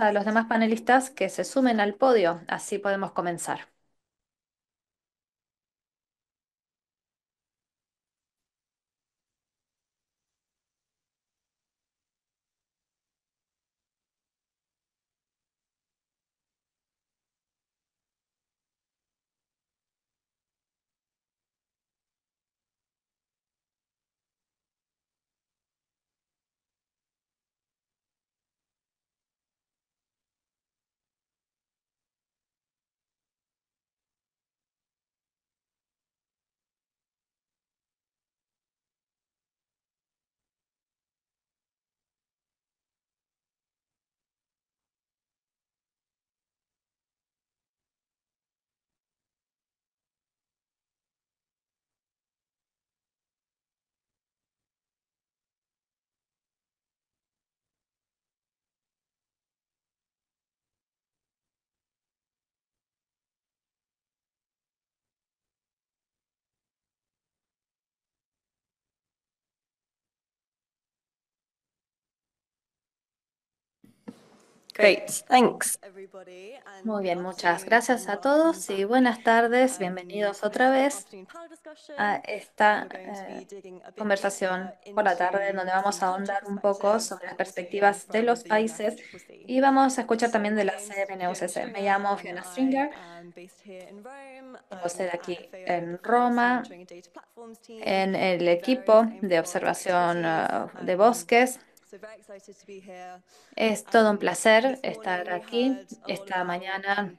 a los demás panelistas que se sumen al podio, así podemos comenzar. Great, thanks. Muy bien, muchas gracias a todos y buenas tardes. Bienvenidos otra vez a esta eh, conversación por la tarde, en donde vamos a ahondar un poco sobre las perspectivas de los países y vamos a escuchar también de la CNUCC. Me llamo Fiona Stringer, Estoy um, aquí en Roma, en el equipo de observación uh, uh, de bosques es todo un um, placer estar aquí. Esta mañana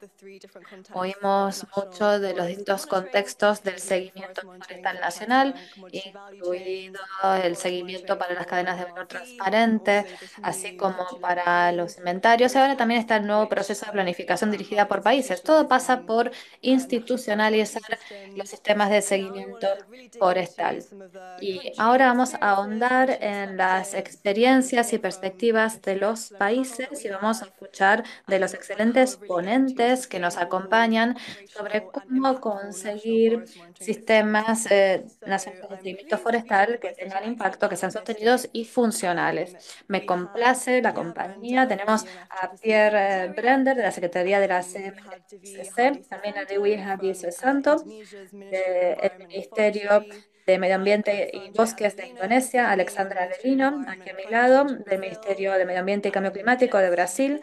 oímos mucho de los distintos contextos del seguimiento forestal nacional, incluido el seguimiento para las cadenas de valor transparente, así como para los inventarios. Y ahora también está el nuevo proceso de planificación dirigida por países. Todo pasa por institucionalizar los sistemas de seguimiento forestal. Y ahora vamos a ahondar en las experiencias y perspectivas de los países y vamos a escuchar de los excelentes ponentes que nos acompañan sobre cómo conseguir sistemas eh, de forestal que tengan impacto, que sean sostenidos y funcionales. Me complace la compañía. Tenemos a Pierre eh, Brender de la Secretaría de la CMCC, también a Dewey Javier Santo del Ministerio Medio Ambiente y Bosques de Indonesia, Alexandra Delino aquí a mi lado, del Ministerio de Medio Ambiente y Cambio Climático de Brasil.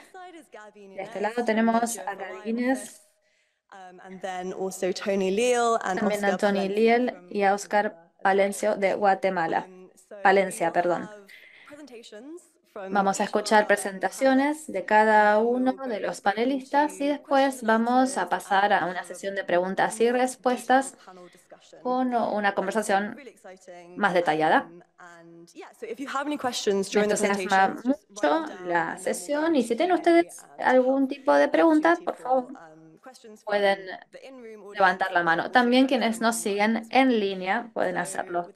De este lado tenemos a Gavines, también a Tony Liel y a Oscar Palencio de Guatemala. Palencia, perdón. Vamos a escuchar presentaciones de cada uno de los panelistas y después vamos a pasar a una sesión de preguntas y respuestas con una conversación más detallada. Um, mucho la sesión y si tienen ustedes algún tipo de preguntas, por favor, um, pueden levantar la mano. También quienes nos siguen en línea pueden hacerlo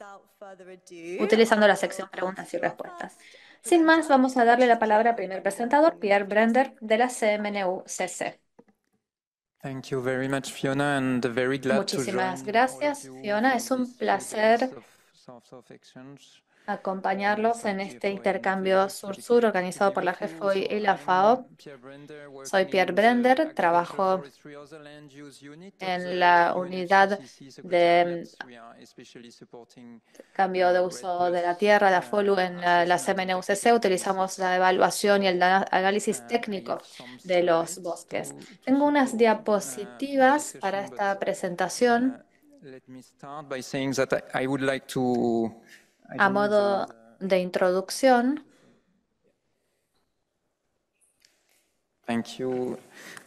utilizando la um, sección preguntas y respuestas. Sin más, vamos a darle la palabra al primer presentador, Pierre Brender, de la CMNU-CC. Thank you very much, Fiona, and very glad Muchísimas to gracias, Fiona. Es un placer acompañarlos en este intercambio sur-sur organizado por la GFOI y la FAO. Soy Pierre Brender, trabajo en la unidad de cambio de uso de la pues, tierra, la eh, FOLU, en la, la CMNUCC. Utilizamos la evaluación y el análisis ah, técnico de los bosques. Tengo unas diapositivas ah, para esta presentación a modo de introducción. Thank you.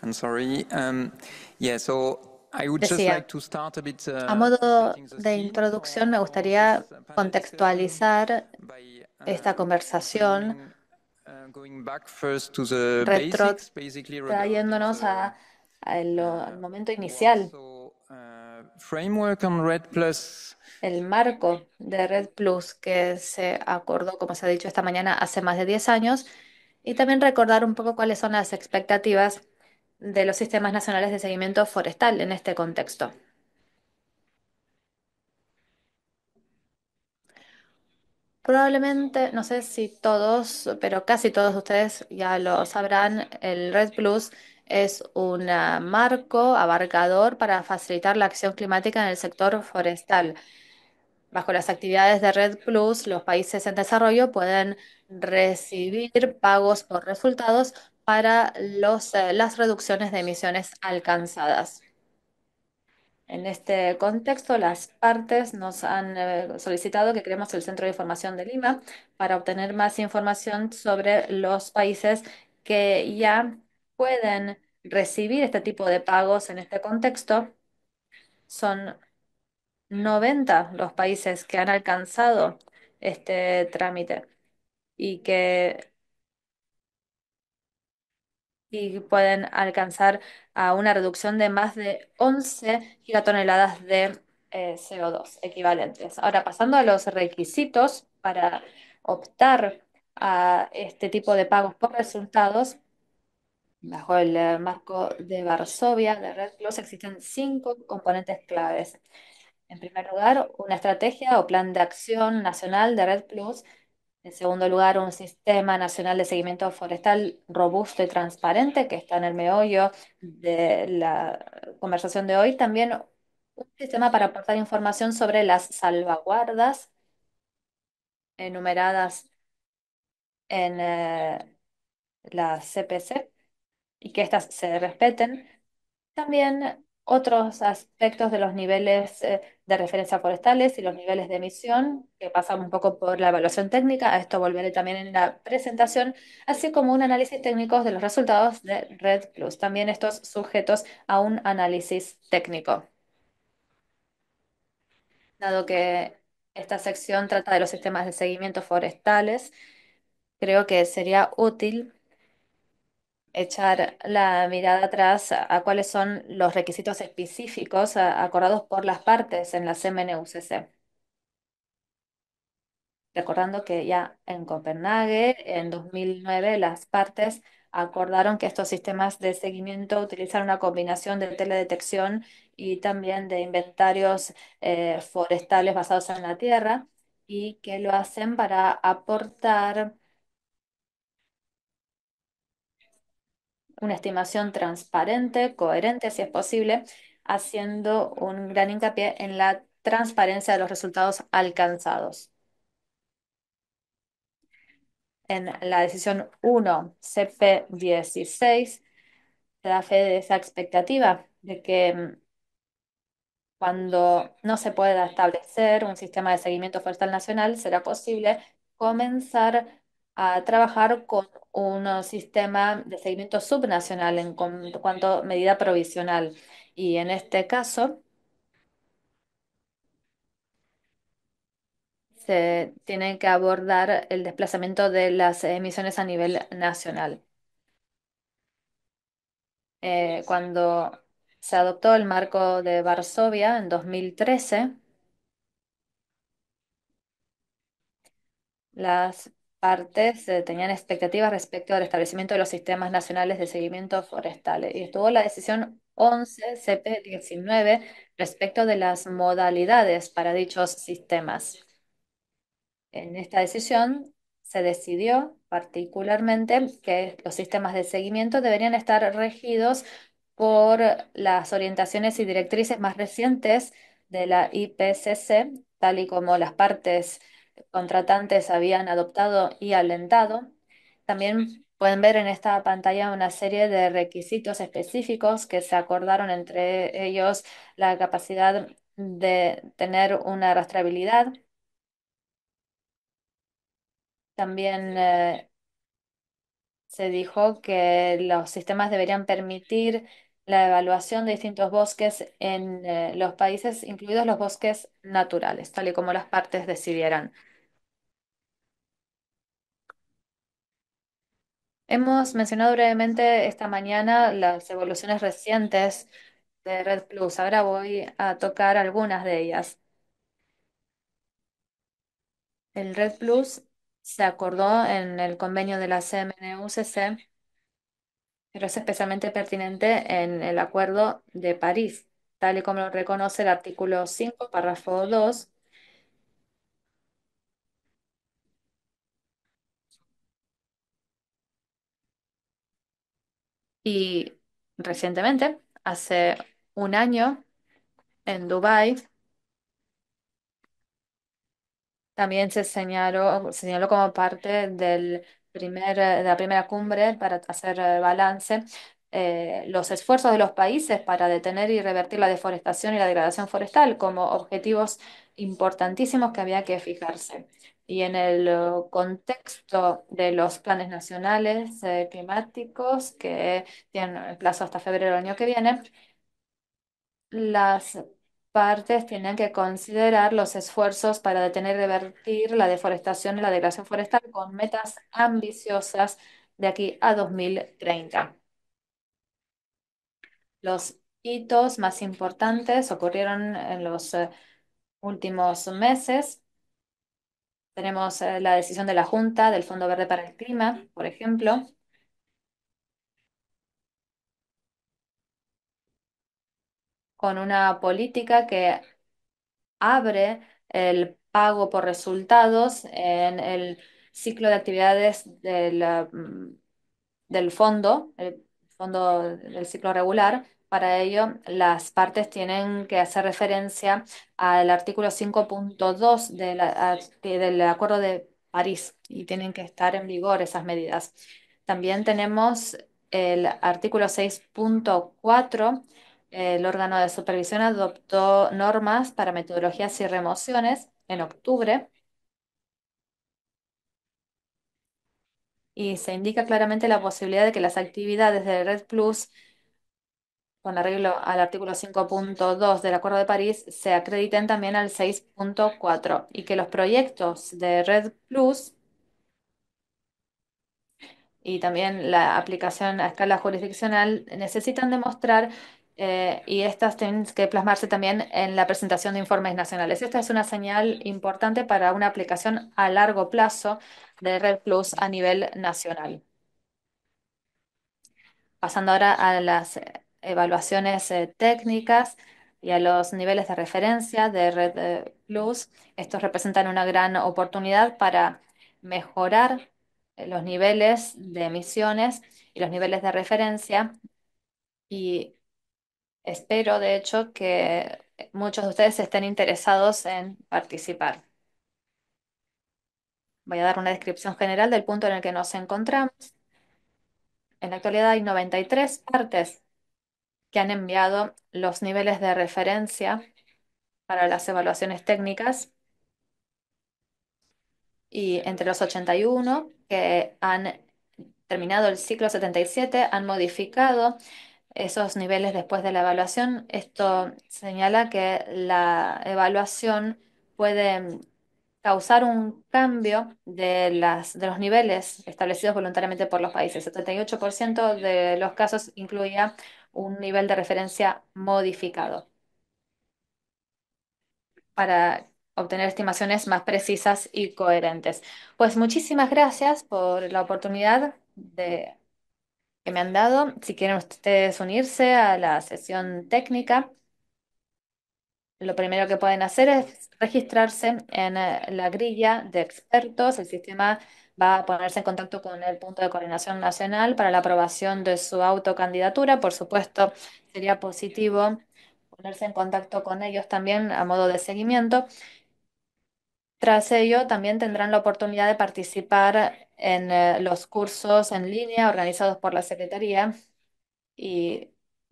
I'm sorry. Um, yeah, so I would just like to start a bit. Uh, a modo de introducción, me gustaría uh, contextualizar uh, esta conversación retrotrayéndonos a, a lo, al momento inicial. framework on Red Plus el marco de Red Plus que se acordó, como se ha dicho esta mañana, hace más de 10 años, y también recordar un poco cuáles son las expectativas de los sistemas nacionales de seguimiento forestal en este contexto. Probablemente, no sé si todos, pero casi todos ustedes ya lo sabrán, el Red Plus es un marco abarcador para facilitar la acción climática en el sector forestal. Bajo las actividades de Red Plus, los países en desarrollo pueden recibir pagos por resultados para los, eh, las reducciones de emisiones alcanzadas. En este contexto, las partes nos han eh, solicitado que creemos el Centro de Información de Lima para obtener más información sobre los países que ya pueden recibir este tipo de pagos en este contexto. Son 90 los países que han alcanzado este trámite y que y pueden alcanzar a una reducción de más de 11 gigatoneladas de eh, CO2 equivalentes. Ahora, pasando a los requisitos para optar a este tipo de pagos por resultados, bajo el eh, marco de Varsovia, de Red Plus, existen cinco componentes claves. En primer lugar, una estrategia o plan de acción nacional de Red Plus. En segundo lugar, un sistema nacional de seguimiento forestal robusto y transparente, que está en el meollo de la conversación de hoy. También un sistema para aportar información sobre las salvaguardas enumeradas en eh, la CPC y que éstas se respeten. También otros aspectos de los niveles eh, de referencia forestales y los niveles de emisión, que pasamos un poco por la evaluación técnica, a esto volveré también en la presentación, así como un análisis técnico de los resultados de Red Plus, también estos sujetos a un análisis técnico. Dado que esta sección trata de los sistemas de seguimiento forestales, creo que sería útil echar la mirada atrás a, cuáles son los requisitos específicos acordados por las partes en la CMNUCC. Recordando que ya en Copenhague, en 2009, las partes acordaron que estos sistemas de seguimiento utilizan una combinación de teledetección y también de inventarios eh, forestales basados en la tierra y que lo hacen para aportar una estimación transparente, coherente, si es posible, haciendo un gran hincapié en la transparencia de los resultados alcanzados. En la decisión 1, CP16, se da fe de esa expectativa de que mm, cuando no se pueda establecer un sistema de seguimiento forestal nacional, será posible comenzar a trabajar con un sistema de seguimiento subnacional en cuanto a medida provisional. Y en este caso, se tiene que abordar el desplazamiento de las emisiones a nivel nacional. Eh, cuando se adoptó el marco de Varsovia en 2013, las partes tenían expectativas respecto al establecimiento de los sistemas nacionales de seguimiento forestal y estuvo la decisión 11 CP19 respecto de las modalidades para dichos sistemas. En esta decisión se decidió particularmente que los sistemas de seguimiento deberían estar regidos por las orientaciones y directrices más recientes de la IPCC, tal y como las partes contratantes habían adoptado y alentado. También pueden ver en esta pantalla una serie de requisitos específicos que se acordaron entre ellos la capacidad de tener una rastreabilidad. También eh, se dijo que los sistemas deberían permitir la evaluación de distintos bosques en eh, los países, incluidos los bosques naturales, tal y como las partes decidieran. Hemos mencionado brevemente esta mañana las evoluciones recientes de Red Plus. Ahora voy a tocar algunas de ellas. El Red Plus se acordó en el convenio de la CMNUCC pero es especialmente pertinente en el Acuerdo de París, tal y como lo reconoce el artículo 5, párrafo 2, Y recientemente, hace un año, en Dubái, también se señaló, señaló como parte del de eh, la primera cumbre para hacer eh, balance. Eh, los esfuerzos de los países para detener y revertir la deforestación y la degradación forestal como objetivos importantísimos que había que fijarse. Y en el contexto de los planes nacionales climáticos que tienen plazo hasta febrero del año que viene, las partes tienen que considerar los esfuerzos para detener y revertir la deforestación y la degradación forestal con metas ambiciosas de aquí a 2030. Los hitos más importantes ocurrieron en los eh, últimos meses. Tenemos eh, la decisión de la Junta del Fondo Verde para el Clima, por ejemplo, con una política que abre el pago por resultados en el ciclo de actividades mm, del, fondo, el fondo del ciclo regular. Para ello, las partes tienen que hacer referencia al artículo 5.2 del Acuerdo de París y tienen que estar en vigor esas medidas. También tenemos el artículo 6.4 el órgano de supervisión adoptó normas para metodologías y remociones en octubre y se indica claramente la posibilidad de que las actividades de Red Plus con arreglo al artículo 5.2 del Acuerdo de París, se acrediten también al 6.4 y que los proyectos de Red Plus y también la aplicación a escala jurisdiccional necesitan demostrar eh, y estas tienen que plasmarse también en la presentación de informes nacionales. Esta es una señal importante para una aplicación a largo plazo de Red Plus a nivel nacional. Pasando ahora a las eh, evaluaciones eh, técnicas y a los niveles de referencia de Red Plus, estos representan una gran oportunidad para mejorar los niveles de emisiones y los niveles de referencia y Espero, de hecho, que muchos de ustedes estén interesados en participar. Voy a dar una descripción general del punto en el que nos encontramos. En la actualidad hay 93 partes que han enviado los niveles de referencia para las evaluaciones técnicas y entre los 81 que han terminado el ciclo 77 han modificado esos niveles después de la evaluación. Esto señala que la evaluación puede mm, causar un cambio de, las, de los niveles establecidos voluntariamente por los países. El 78% de los casos incluía un nivel de referencia modificado para obtener estimaciones más precisas y coherentes. Pues muchísimas gracias por la oportunidad de que me han dado. Si quieren ustedes unirse a la sesión técnica, lo primero que pueden hacer es registrarse en eh, la grilla de expertos. El sistema va a ponerse en contacto con el punto de coordinación nacional para la aprobación de su autocandidatura. Por supuesto, sería positivo ponerse en contacto con ellos también a modo de seguimiento. Tras ello, también tendrán la oportunidad de participar en eh, los cursos en línea organizados por la Secretaría y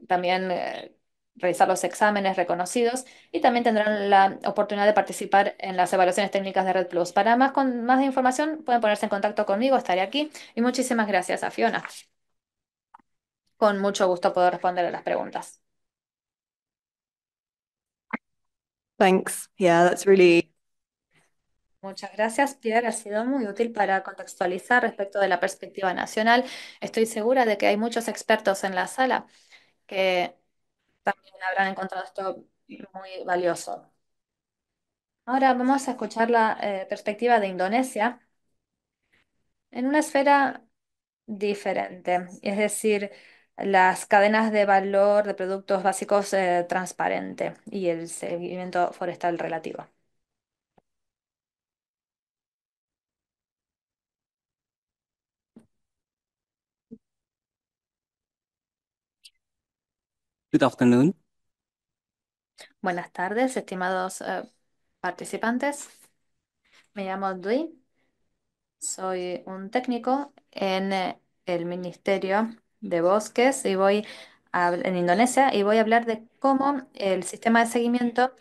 también eh, realizar los exámenes reconocidos y también tendrán la oportunidad de participar en las evaluaciones técnicas de Red Plus. Para más, con, más información pueden ponerse en contacto conmigo, estaré aquí y muchísimas gracias a Fiona. Con mucho gusto puedo responder a las preguntas. Thanks. Yeah, that's really Muchas gracias, Pierre. Ha sido muy útil para contextualizar respecto de la perspectiva nacional. Estoy segura de que hay muchos expertos en la sala que también habrán encontrado esto muy valioso. Ahora vamos a escuchar la eh, perspectiva de Indonesia en una esfera diferente, es decir, las cadenas de valor de productos básicos eh, transparente y el seguimiento forestal relativo. Buenas tardes, estimados eh, participantes. Me llamo Dui, soy un técnico en eh, el Ministerio de Bosques y voy en Indonesia y voy a hablar de cómo el sistema de seguimiento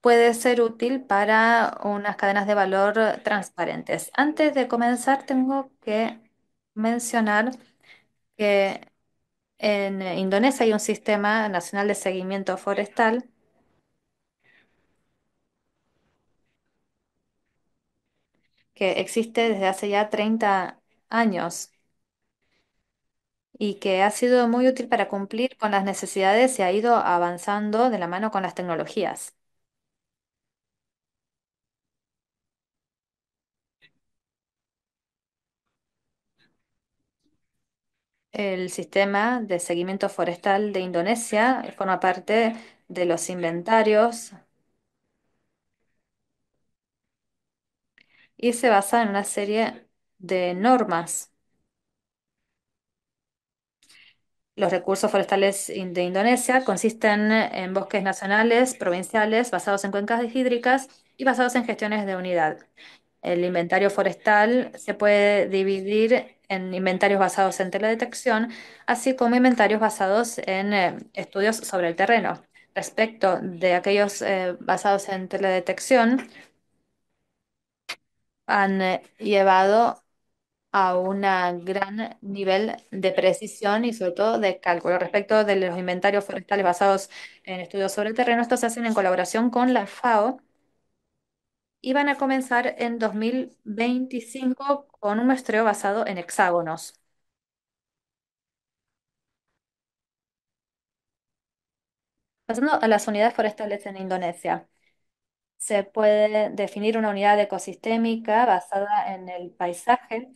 puede ser útil para unas cadenas de valor transparentes. Antes de comenzar, tengo que mencionar que en eh, Indonesia hay un sistema nacional de seguimiento forestal. que existe desde hace ya 30 años y que ha sido muy útil para cumplir con las necesidades y ha ido avanzando de la mano con las tecnologías. El sistema de seguimiento forestal de Indonesia forma parte de los inventarios y se basa en una serie de normas. Los recursos forestales de Indonesia consisten en bosques nacionales, provinciales, basados en cuencas hídricas y basados en gestiones de unidad. El inventario forestal se puede dividir en inventarios basados en teledetección, así como inventarios basados en eh, estudios sobre el terreno. Respecto de aquellos eh, basados en teledetección, han eh, llevado a un gran nivel de precisión y sobre todo de cálculo. Respecto de los inventarios forestales basados en estudios sobre el terreno, estos se hacen en colaboración con la FAO y van a comenzar en 2025 con un muestreo basado en hexágonos. Pasando a las unidades forestales en Indonesia, se puede definir una unidad ecosistémica basada en el paisaje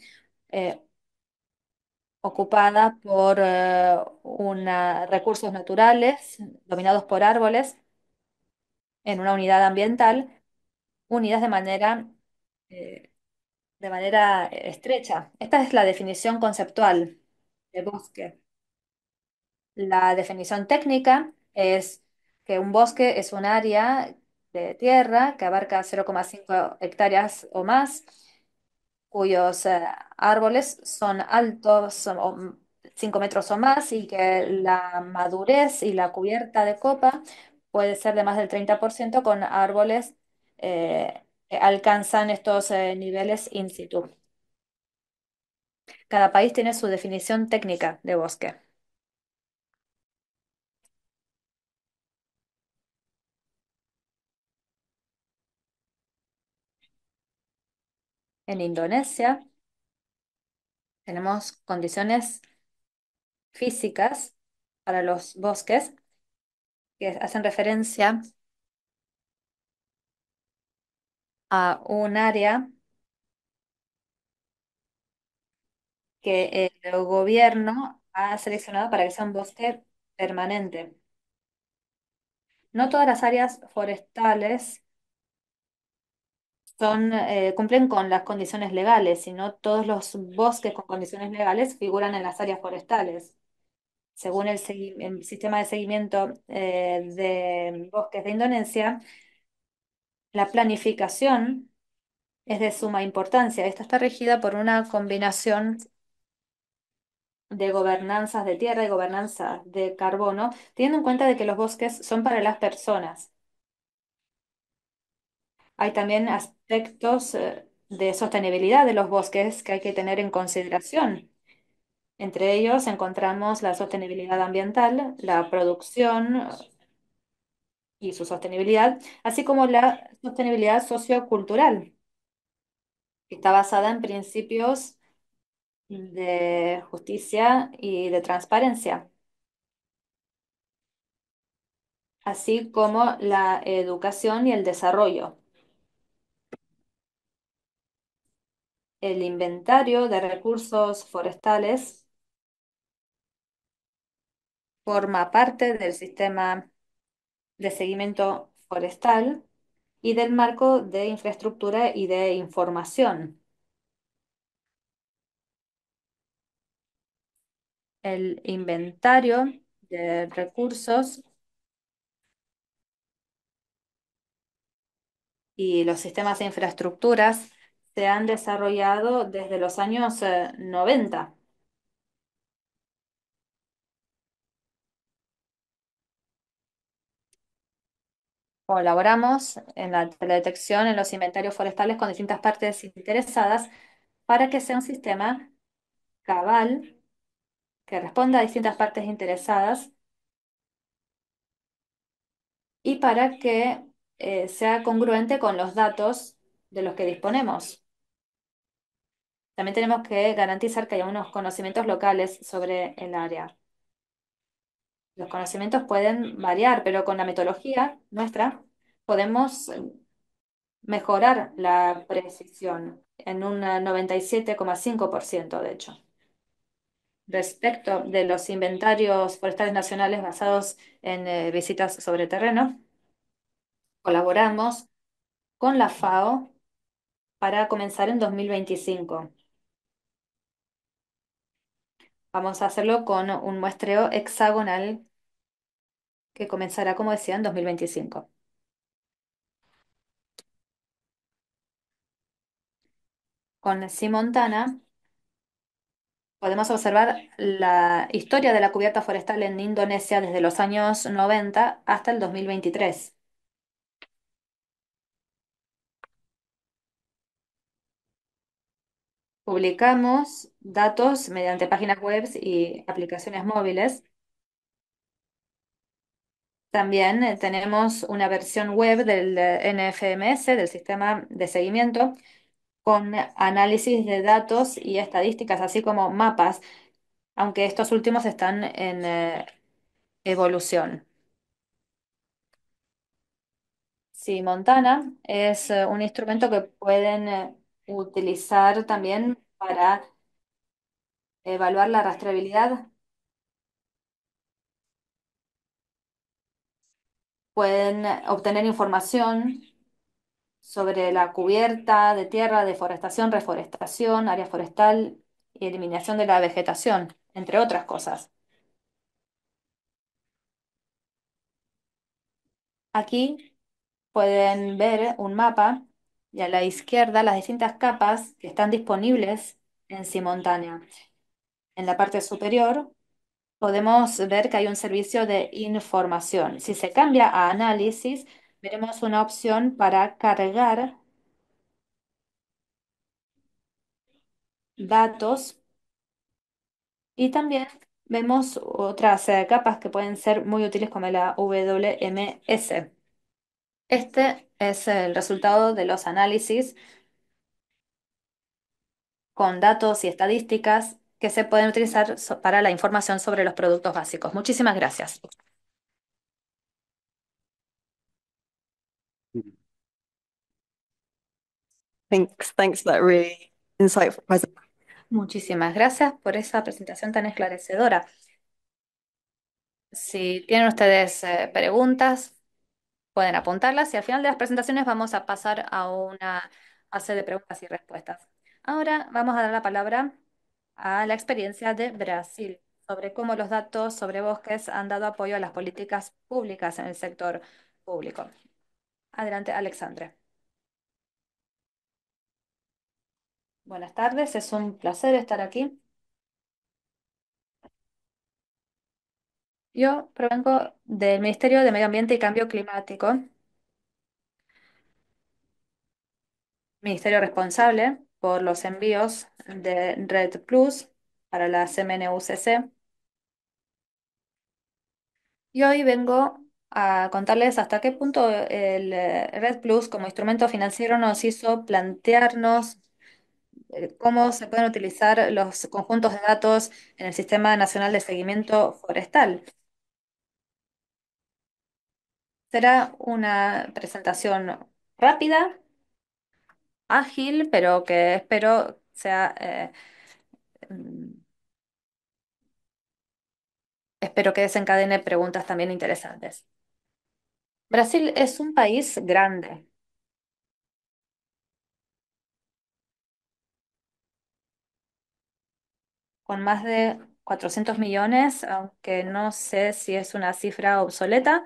eh, ocupada por eh, recursos naturales dominados por árboles en una unidad ambiental, unidas de manera eh, de manera eh, estrecha. Esta es la definición conceptual de bosque. La definición técnica es que un bosque es un área de tierra que abarca 0,5 hectáreas o más, cuyos eh, árboles son altos 5 metros o más y que la madurez y la cubierta de copa puede ser de más del 30% con árboles eh, eh, alcanzan estos eh, niveles in situ. Cada país tiene su definición técnica de bosque. En Indonesia tenemos condiciones físicas para los bosques que hacen referencia un área que el gobierno ha seleccionado para que sea un bosque permanente. No todas las áreas forestales son, eh, cumplen con las condiciones legales, sino todos los bosques con condiciones legales figuran en las áreas forestales. Según el, sistema de seguimiento eh, de bosques de Indonesia, la planificación es de suma importancia. Esta está regida por una combinación de gobernanzas de tierra y gobernanzas de carbono, teniendo en cuenta de que los bosques son para las personas. Hay también aspectos eh, de sostenibilidad de los bosques que hay que tener en consideración. Entre ellos encontramos la sostenibilidad ambiental, la producción y su sostenibilidad, así como la sostenibilidad sociocultural, que está basada en principios de justicia y de transparencia, así como la educación y el desarrollo. El inventario de recursos forestales forma parte del sistema de seguimiento forestal y del marco de infraestructura y de información. El inventario de recursos y los sistemas de infraestructuras se han desarrollado desde los años 90. Eh, Colaboramos en la teledetección, en los inventarios forestales con distintas partes interesadas para que sea un sistema cabal que responda a distintas partes interesadas y para que eh, sea congruente con los datos de los que disponemos. También tenemos que garantizar que haya unos conocimientos locales sobre el área. Los conocimientos pueden variar, pero con la metodología nuestra podemos mejorar la precisión en un 97,5%, de hecho. Respecto de los inventarios forestales nacionales basados en eh, visitas sobre terreno, colaboramos con la FAO para comenzar en 2025. Vamos a hacerlo con un muestreo hexagonal que comenzará, como decía, en 2025. Con Simontana podemos observar la historia de la cubierta forestal en Indonesia desde los años 90 hasta el 2023. Publicamos datos mediante páginas web y aplicaciones móviles. También eh, tenemos una versión web del eh, NFMS, del sistema de seguimiento, con análisis de datos y estadísticas, así como mapas, aunque estos últimos están en eh, evolución. Sí, Montana es un instrumento que pueden utilizar también para evaluar la rastreabilidad. Pueden obtener información sobre la cubierta de tierra, deforestación, reforestación, área forestal y eliminación de la vegetación, entre otras cosas. Aquí pueden ver un mapa y a la izquierda las distintas capas que están disponibles en simultánea En la parte superior podemos ver que hay un servicio de información. Si se cambia a análisis, veremos una opción para cargar datos y también vemos otras eh, capas que pueden ser muy útiles como la WMS. Este es el resultado de los análisis con datos y estadísticas que se pueden utilizar para la información sobre los productos básicos. Muchísimas gracias. Thanks, Muchísimas gracias por esa presentación tan esclarecedora. Si tienen ustedes eh, preguntas, pueden apuntarlas y al final de las presentaciones vamos a pasar a una fase de preguntas y respuestas. Ahora vamos a dar la palabra a la experiencia de Brasil sobre cómo los datos sobre bosques han dado apoyo a las políticas públicas en el sector público. Adelante, Alexandre. Buenas tardes, es un placer estar aquí. Yo provengo del Ministerio de Medio Ambiente y Cambio Climático, ministerio responsable por los envíos de Red Plus para la CMNUCC. Y hoy vengo a contarles hasta qué punto el eh, Red Plus como instrumento financiero nos hizo plantearnos eh, cómo se pueden utilizar los conjuntos de datos en el Sistema Nacional de Seguimiento Forestal. Será una presentación rápida, ágil, pero que espero sea... Eh, mm, espero que desencadene preguntas también interesantes. Brasil es un país grande. con más de 400 millones, aunque no sé si es una cifra obsoleta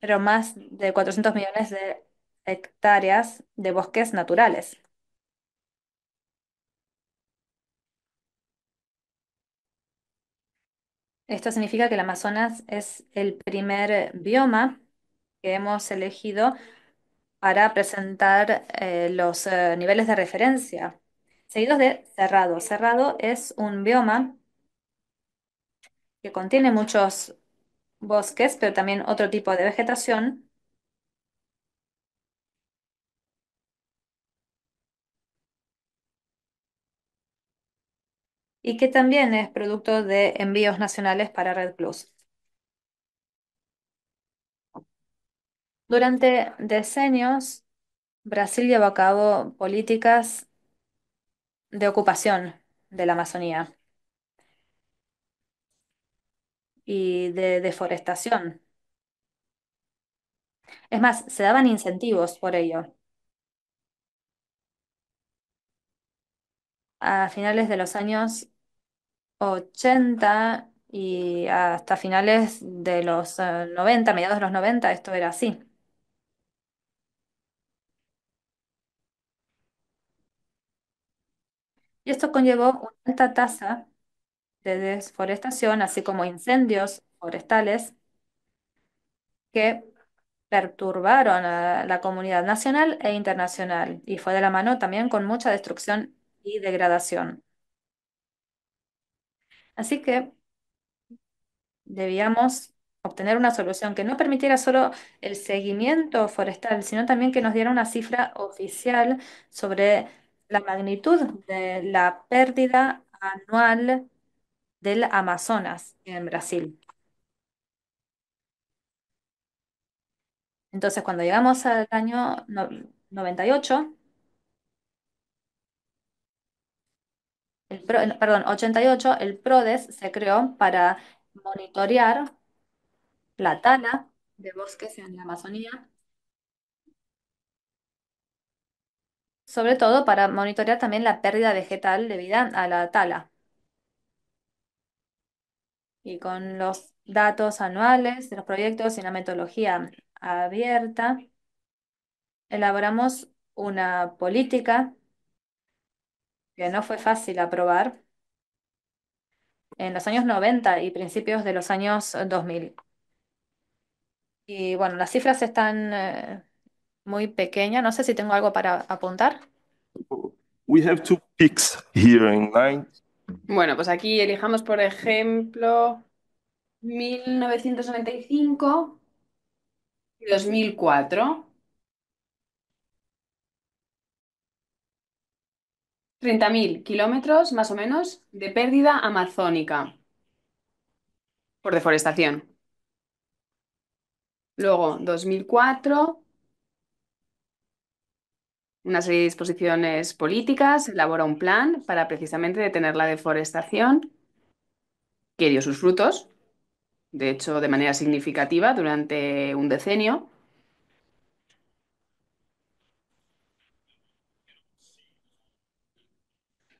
pero más de 400 millones de hectáreas de bosques naturales. Esto significa que el Amazonas es el primer bioma que hemos elegido para presentar eh, los eh, niveles de referencia, seguidos de cerrado. Cerrado es un bioma que contiene muchos bosques, pero también otro tipo de vegetación. y que también es producto de envíos nacionales para Red Plus. Durante decenios, Brasil llevó a cabo políticas de ocupación de la Amazonía. y de deforestación. Es más, se daban incentivos por ello. A finales de los años 80 y hasta finales de los 90, eh, mediados de los 90, esto era así. Y esto conllevó una alta tasa de desforestación, así como incendios forestales que perturbaron a la comunidad nacional e internacional y fue de la mano también con mucha destrucción y degradación. Así que debíamos obtener una solución que no permitiera solo el seguimiento forestal, sino también que nos diera una cifra oficial sobre la magnitud de la pérdida anual del Amazonas en Brasil. Entonces, cuando llegamos al año 98, el perdón, 88, el PRODES se creó para monitorear la tala de bosques en la Amazonía, sobre todo para monitorear también la pérdida vegetal debida a la tala y con los datos anuales de los proyectos y la metodología abierta, elaboramos una política que no fue fácil aprobar en los años 90 y principios de los años 2000. Y bueno, las cifras están eh, muy pequeñas. No sé si tengo algo para apuntar. We have two bueno, pues aquí elijamos, por ejemplo, 1995 y 2004. 30.000 kilómetros, más o menos, de pérdida amazónica por deforestación. Luego, 2004, una serie de disposiciones políticas, elabora un plan para precisamente detener la deforestación, que dio sus frutos, de hecho, de manera significativa durante un decenio.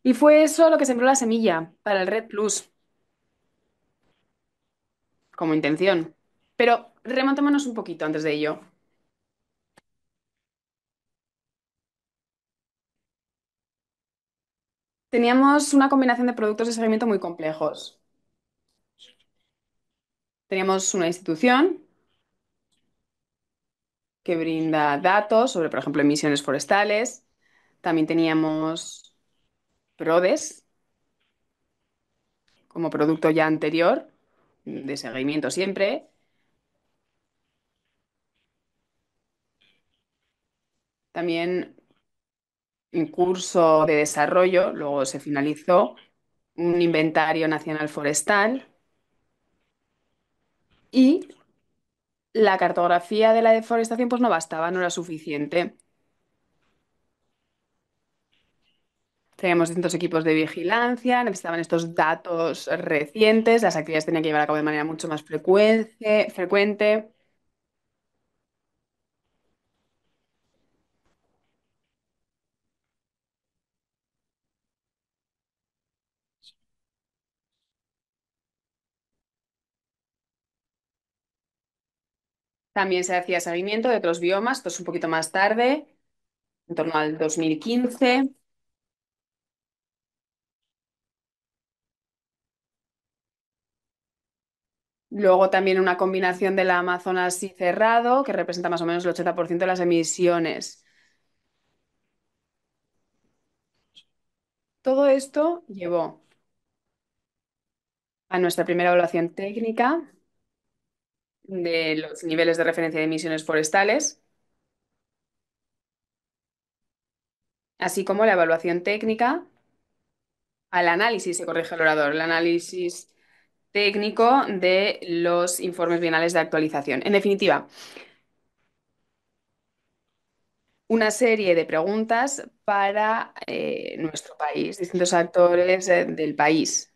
Y fue eso lo que sembró la semilla para el Red Plus como intención. Pero remontémonos un poquito antes de ello. Teníamos una combinación de productos de seguimiento muy complejos. Teníamos una institución que brinda datos sobre, por ejemplo, emisiones forestales. También teníamos PRODES como producto ya anterior, de seguimiento siempre. También un curso de desarrollo, luego se finalizó un inventario nacional forestal y la cartografía de la deforestación pues no bastaba, no era suficiente. Teníamos distintos equipos de vigilancia, necesitaban estos datos recientes, las actividades tenían que llevar a cabo de manera mucho más frecuente, frecuente También se hacía seguimiento de otros biomas, esto es un poquito más tarde, en torno al 2015. Luego también una combinación de la Amazonas y cerrado, que representa más o menos el 80% de las emisiones. Todo esto llevó a nuestra primera evaluación técnica de los niveles de referencia de emisiones forestales, así como la evaluación técnica al análisis, se corrige el orador, el análisis técnico de los informes bienales de actualización. En definitiva, una serie de preguntas para eh, nuestro país, distintos actores eh, del país.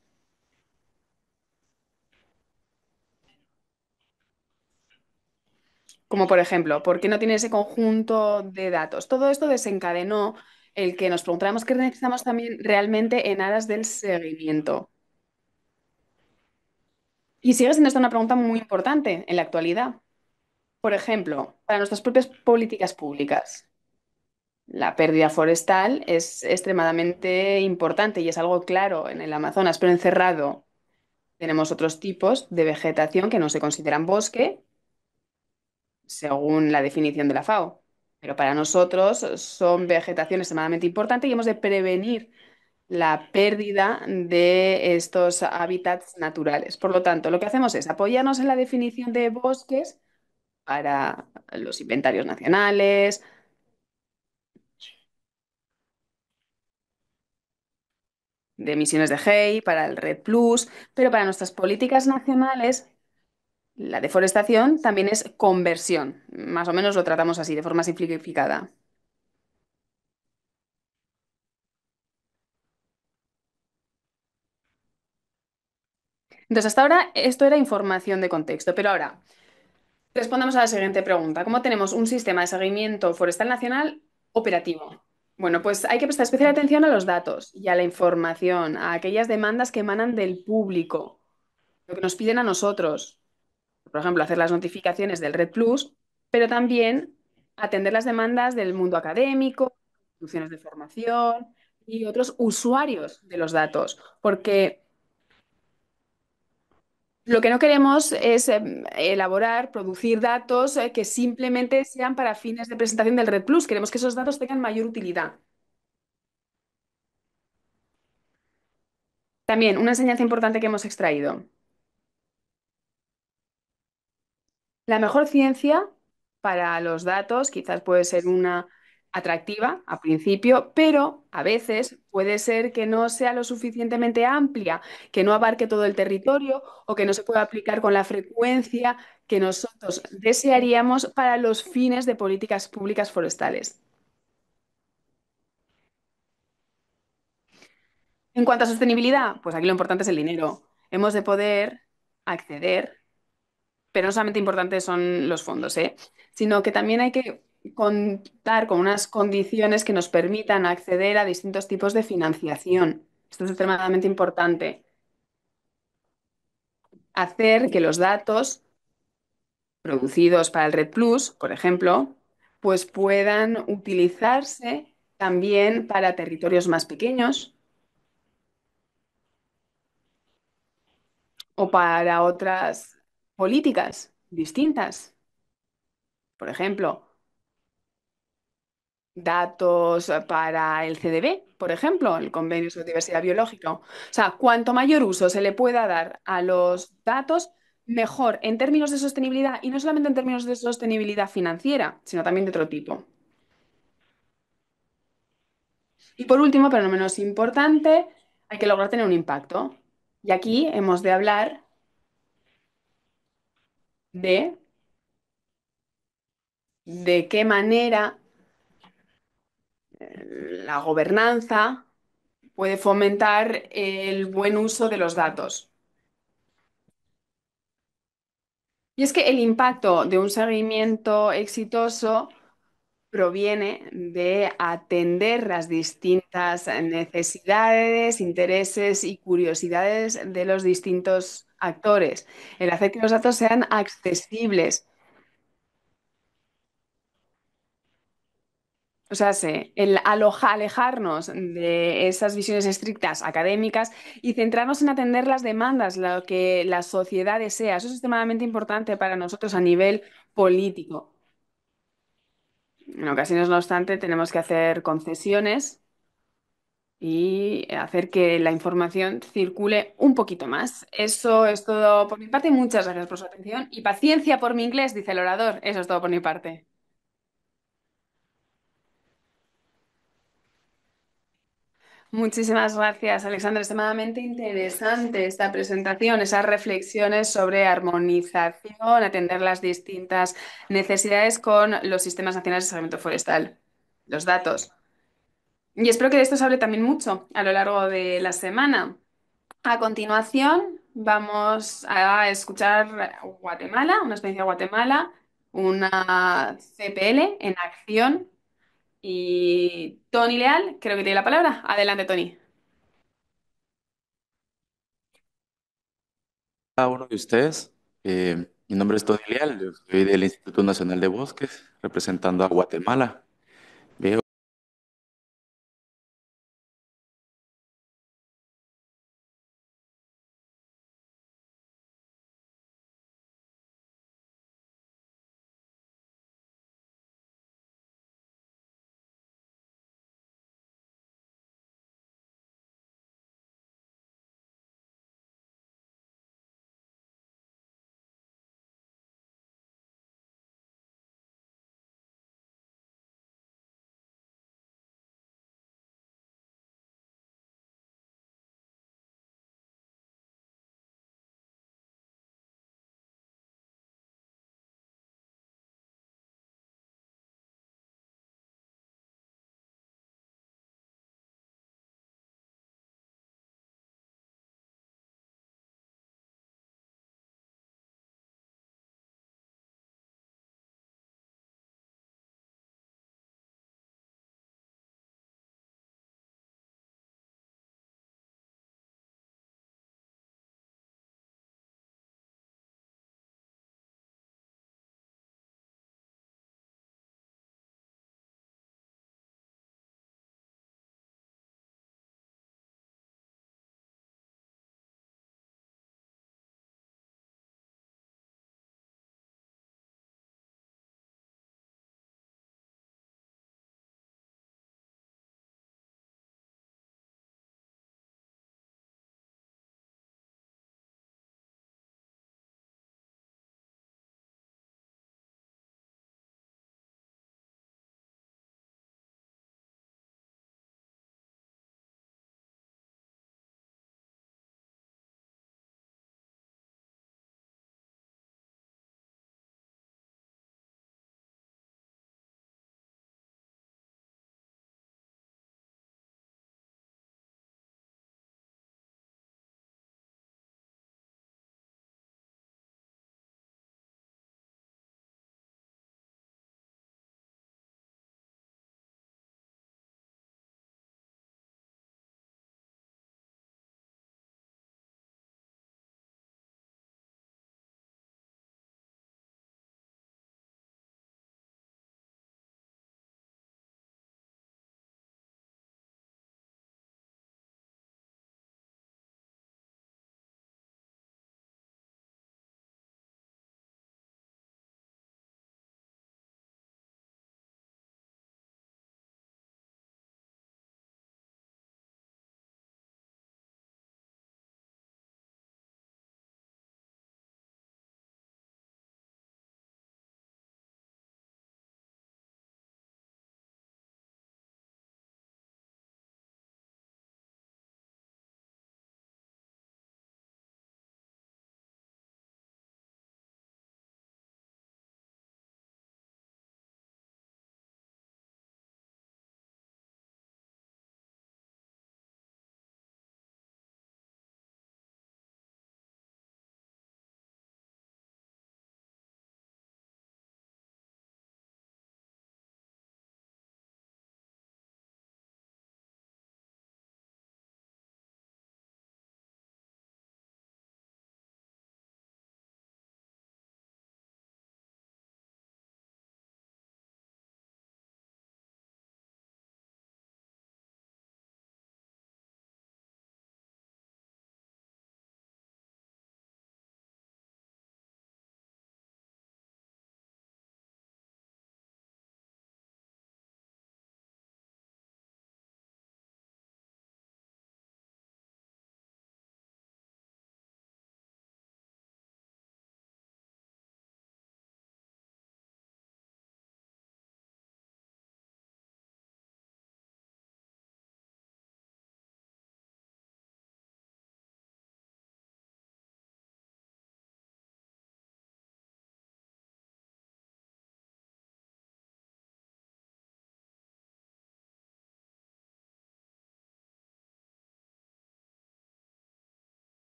Como por ejemplo, ¿por qué no tiene ese conjunto de datos? Todo esto desencadenó el que nos preguntáramos qué necesitamos también realmente en aras del seguimiento. Y sigue siendo esta una pregunta muy importante en la actualidad. Por ejemplo, para nuestras propias políticas públicas, la pérdida forestal es extremadamente importante y es algo claro en el Amazonas, pero encerrado tenemos otros tipos de vegetación que no se consideran bosque según la definición de la FAO. Pero para nosotros son vegetación extremadamente importante y hemos de prevenir la pérdida de estos hábitats naturales. Por lo tanto, lo que hacemos es apoyarnos en la definición de bosques para los inventarios nacionales. de emisiones de GEI, para el Red Plus, pero para nuestras políticas nacionales la deforestación también es conversión. Más o menos lo tratamos así, de forma simplificada. Entonces, hasta ahora esto era información de contexto, pero ahora respondamos a la siguiente pregunta. ¿Cómo tenemos un sistema de seguimiento forestal nacional operativo? Bueno, pues hay que prestar especial atención a los datos y a la información, a aquellas demandas que emanan del público, lo que nos piden a nosotros, por ejemplo, hacer las notificaciones del Red Plus, pero también atender las demandas del mundo académico, instituciones de formación y otros usuarios de los datos, porque lo que no queremos es em, elaborar, producir datos eh, que simplemente sean para fines de presentación del Red Plus. Queremos que esos datos tengan mayor utilidad. También una enseñanza importante que hemos extraído. La mejor ciencia para los datos quizás puede ser una atractiva a principio, pero a veces puede ser que no sea lo suficientemente amplia, que no abarque todo el territorio o que no se pueda aplicar con la frecuencia que nosotros desearíamos para los fines de políticas públicas forestales. En cuanto a sostenibilidad, pues aquí lo importante es el dinero. Hemos de poder acceder pero no solamente importantes son los fondos, ¿eh? sino que también hay que contar con unas condiciones que nos permitan acceder a distintos tipos de financiación. Esto es extremadamente importante. Hacer que los datos producidos para el Red Plus, por ejemplo, pues puedan utilizarse también para territorios más pequeños o para otras políticas distintas. Por ejemplo, datos para el CDB, por ejemplo, el Convenio sobre Diversidad Biológica. O sea, cuanto mayor uso se le pueda dar a los datos, mejor en términos de sostenibilidad y no solamente en términos de sostenibilidad financiera, sino también de otro tipo. Y por último, pero no menos importante, hay que lograr tener un impacto. Y aquí hemos de hablar de, de qué manera eh, la gobernanza puede fomentar el buen uso de los datos. Y es que el impacto de un seguimiento exitoso proviene de atender las distintas necesidades, intereses y curiosidades de los distintos actores, el hacer que los datos sean accesibles. O sea, el alejarnos de esas visiones estrictas académicas y centrarnos en atender las demandas, lo que la sociedad desea. Eso es extremadamente importante para nosotros a nivel político. En ocasiones, no obstante, tenemos que hacer concesiones y hacer que la información circule un poquito más. Eso es todo por mi parte. Muchas gracias por su atención y paciencia por mi inglés, dice el orador. Eso es todo por mi parte. Muchísimas gracias, Alexandra. Extremadamente interesante esta presentación, esas reflexiones sobre armonización, atender las distintas necesidades con los sistemas nacionales de saneamiento forestal, los datos. Y espero que de esto se hable también mucho a lo largo de la semana. A continuación, vamos a escuchar Guatemala, una experiencia de Guatemala, una CPL en acción. Y Tony Leal, creo que tiene la palabra. Adelante, Tony. A uno de ustedes. Eh, mi nombre es Tony Leal, soy del Instituto Nacional de Bosques, representando a Guatemala.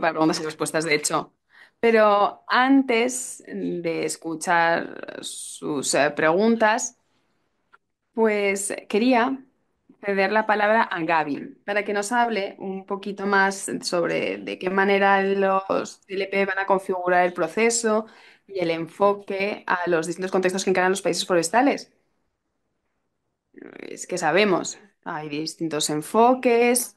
para preguntas y respuestas, de hecho. Pero antes de escuchar sus eh, preguntas, pues quería ceder la palabra a Gaby para que nos hable un poquito más sobre de qué manera los LP van a configurar el proceso y el enfoque a los distintos contextos que encaran los países forestales. Es que sabemos, hay distintos enfoques,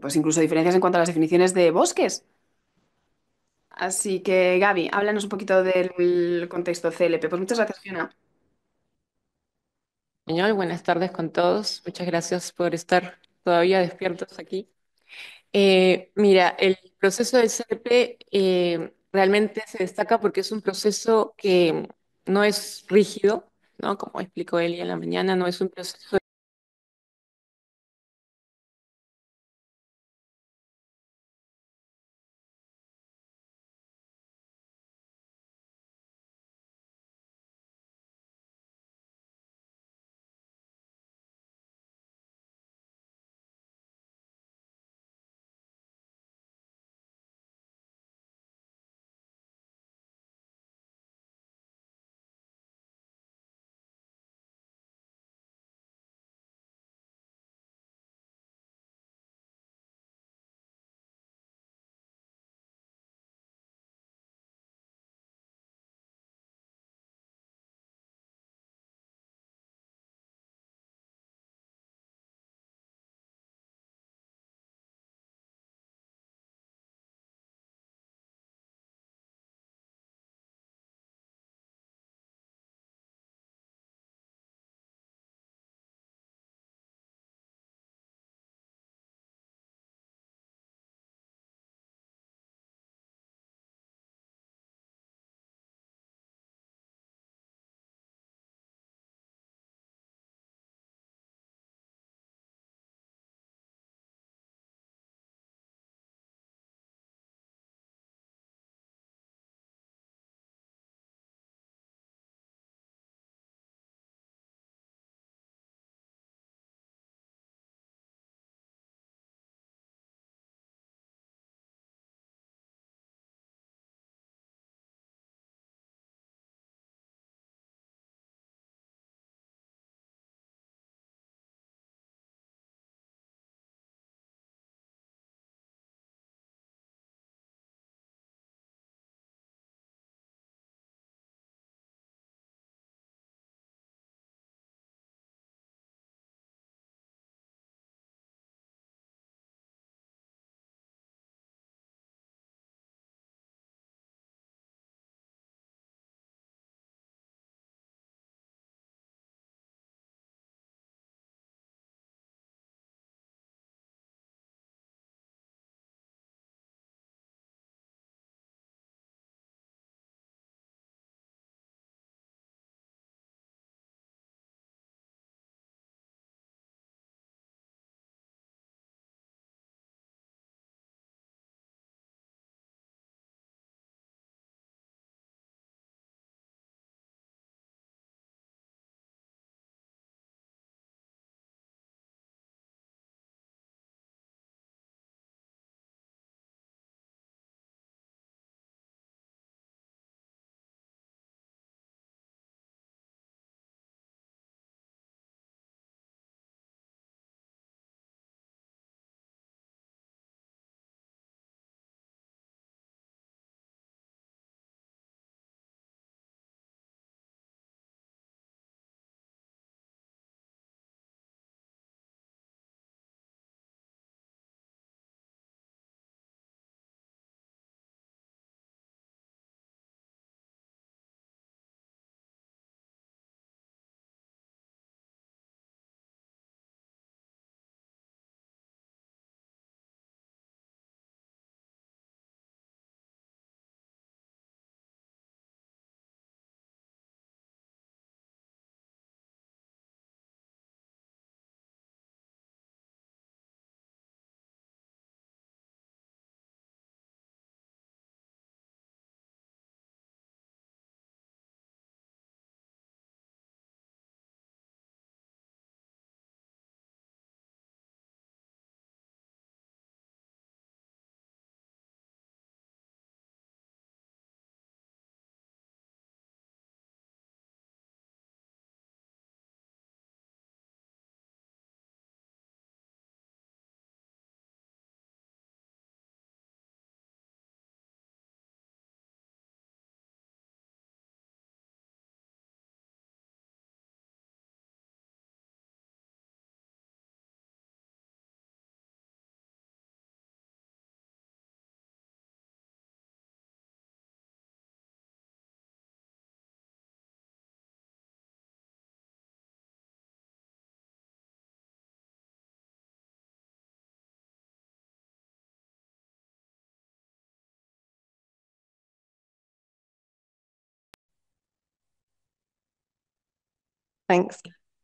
pues incluso diferencias en cuanto a las definiciones de bosques. Así que, Gaby, háblanos un poquito del contexto CLP. Pues muchas gracias, Fiona. Señor, buenas tardes con todos. Muchas gracias por estar todavía despiertos aquí. Eh, mira, el proceso del CLP eh, realmente se destaca porque es un proceso que no es rígido, ¿no? Como explicó Eli en la mañana, no es un proceso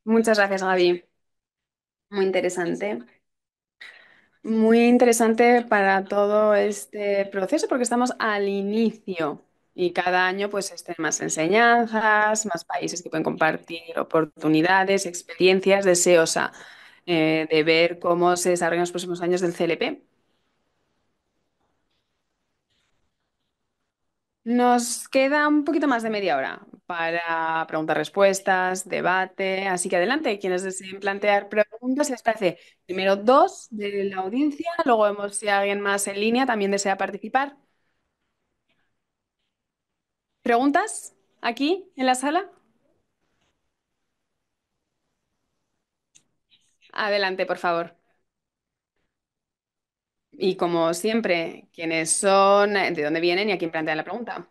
Muchas gracias, Gaby. Muy interesante. Muy interesante para todo este proceso porque estamos al inicio y cada año pues estén más enseñanzas, más países que pueden compartir oportunidades, experiencias, deseosa eh, de ver cómo se desarrollan los próximos años del CLP. Nos queda un poquito más de media hora para preguntas, respuestas, debate. Así que adelante, quienes deseen plantear preguntas, les parece, primero dos de la audiencia, luego vemos si alguien más en línea también desea participar. ¿Preguntas aquí en la sala? Adelante, por favor. Y como siempre, ¿quiénes son? ¿De dónde vienen y a quién plantean la pregunta?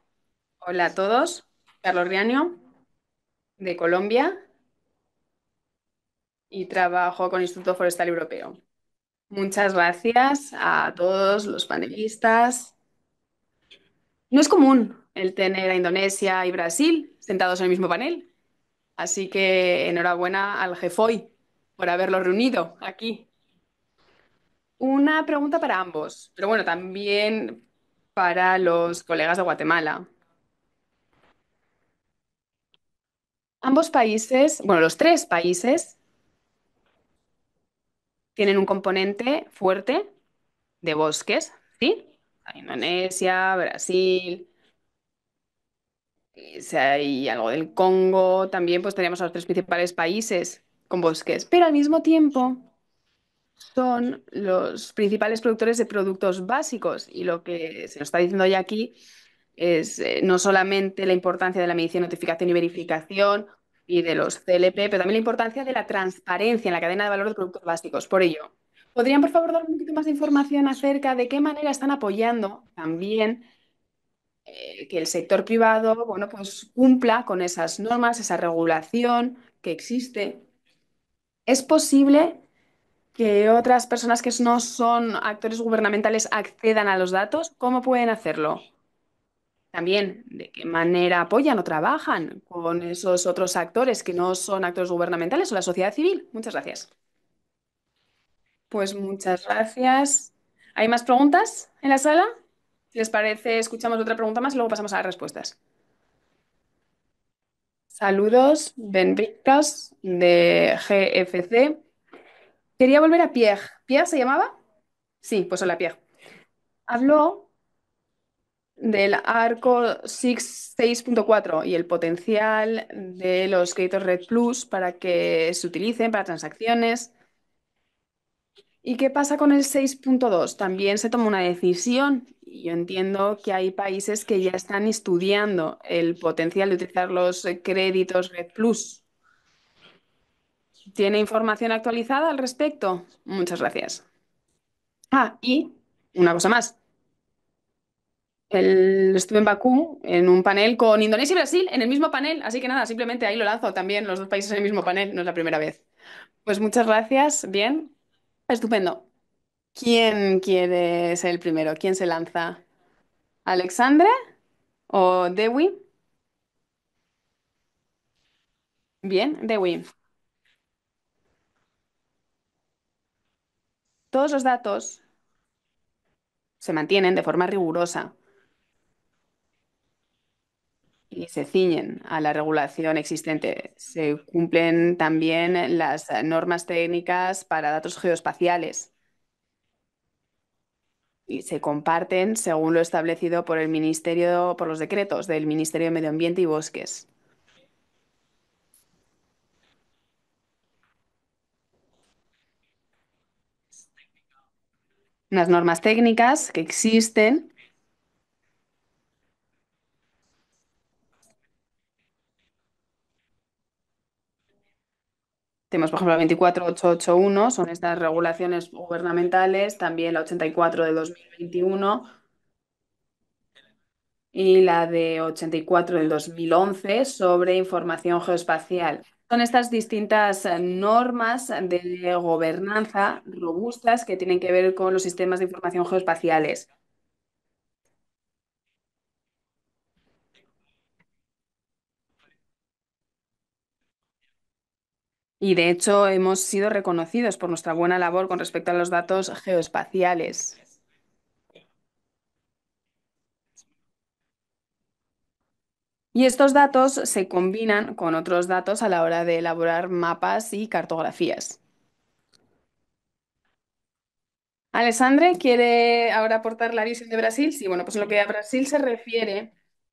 Hola a todos. Carlos Rianio, de Colombia, y trabajo con Instituto Forestal Europeo. Muchas gracias a todos los panelistas. No es común el tener a Indonesia y Brasil sentados en el mismo panel, así que enhorabuena al Jefoy por haberlos reunido aquí una pregunta para ambos, pero bueno, también para los colegas de Guatemala. Ambos países, bueno, los tres países tienen un componente fuerte de bosques, ¿sí? Indonesia, Brasil, eh, si hay algo del Congo, también pues tenemos a los tres principales países con bosques, pero al mismo tiempo son los principales productores de productos básicos y lo que se nos está diciendo ya aquí es eh, no solamente la importancia de la medición, notificación y verificación y de los CLP, pero también la importancia de la transparencia en la cadena de valor de productos básicos. Por ello, ¿podrían por favor dar un poquito más de información acerca de qué manera están apoyando también eh, que el sector privado bueno, pues, cumpla con esas normas, esa regulación que existe? ¿Es posible que otras personas que no son actores gubernamentales accedan a los datos, ¿cómo pueden hacerlo? También, ¿de qué manera apoyan o trabajan con esos otros actores que no son actores gubernamentales o la sociedad civil? Muchas gracias. Pues muchas gracias. ¿Hay más preguntas en la sala? Si les parece, escuchamos otra pregunta más y luego pasamos a las respuestas. Saludos, Ben benvictas de GFC. Quería volver a Pierre. ¿Pierre se llamaba? Sí, pues hola Pierre. Habló del ARCO 6.4 y el potencial de los créditos Red Plus para que se utilicen para transacciones. ¿Y qué pasa con el 6.2? También se toma una decisión y yo entiendo que hay países que ya están estudiando el potencial de utilizar los créditos Red Plus. ¿Tiene información actualizada al respecto? Muchas gracias. Ah, y una cosa más. estuve en Bakú en un panel con Indonesia y Brasil en el mismo panel, así que nada, simplemente ahí lo lanzo también, los dos países en el mismo panel, no es la primera vez. Pues muchas gracias, bien, estupendo. ¿Quién quiere ser el primero? ¿Quién se lanza? ¿Alexandre o Dewi? Bien, Dewi. Todos los datos se mantienen de forma rigurosa y se ciñen a la regulación existente. Se cumplen también las normas técnicas para datos geoespaciales y se comparten según lo establecido por el Ministerio, por los decretos del Ministerio de Medio Ambiente y Bosques. unas normas técnicas que existen. Tenemos, por ejemplo, la 24881, son estas regulaciones gubernamentales, también la 84 de 2021 y la de 84 del 2011 sobre información geoespacial. Son estas distintas eh, normas de gobernanza robustas que tienen que ver con los sistemas de información geoespaciales. Y de hecho hemos sido reconocidos por nuestra buena labor con respecto a los datos geoespaciales. Y estos datos se combinan con otros datos a la hora de elaborar mapas y cartografías. Alessandre, ¿quiere ahora aportar la visión de Brasil? Sí, bueno, pues lo que a Brasil se refiere,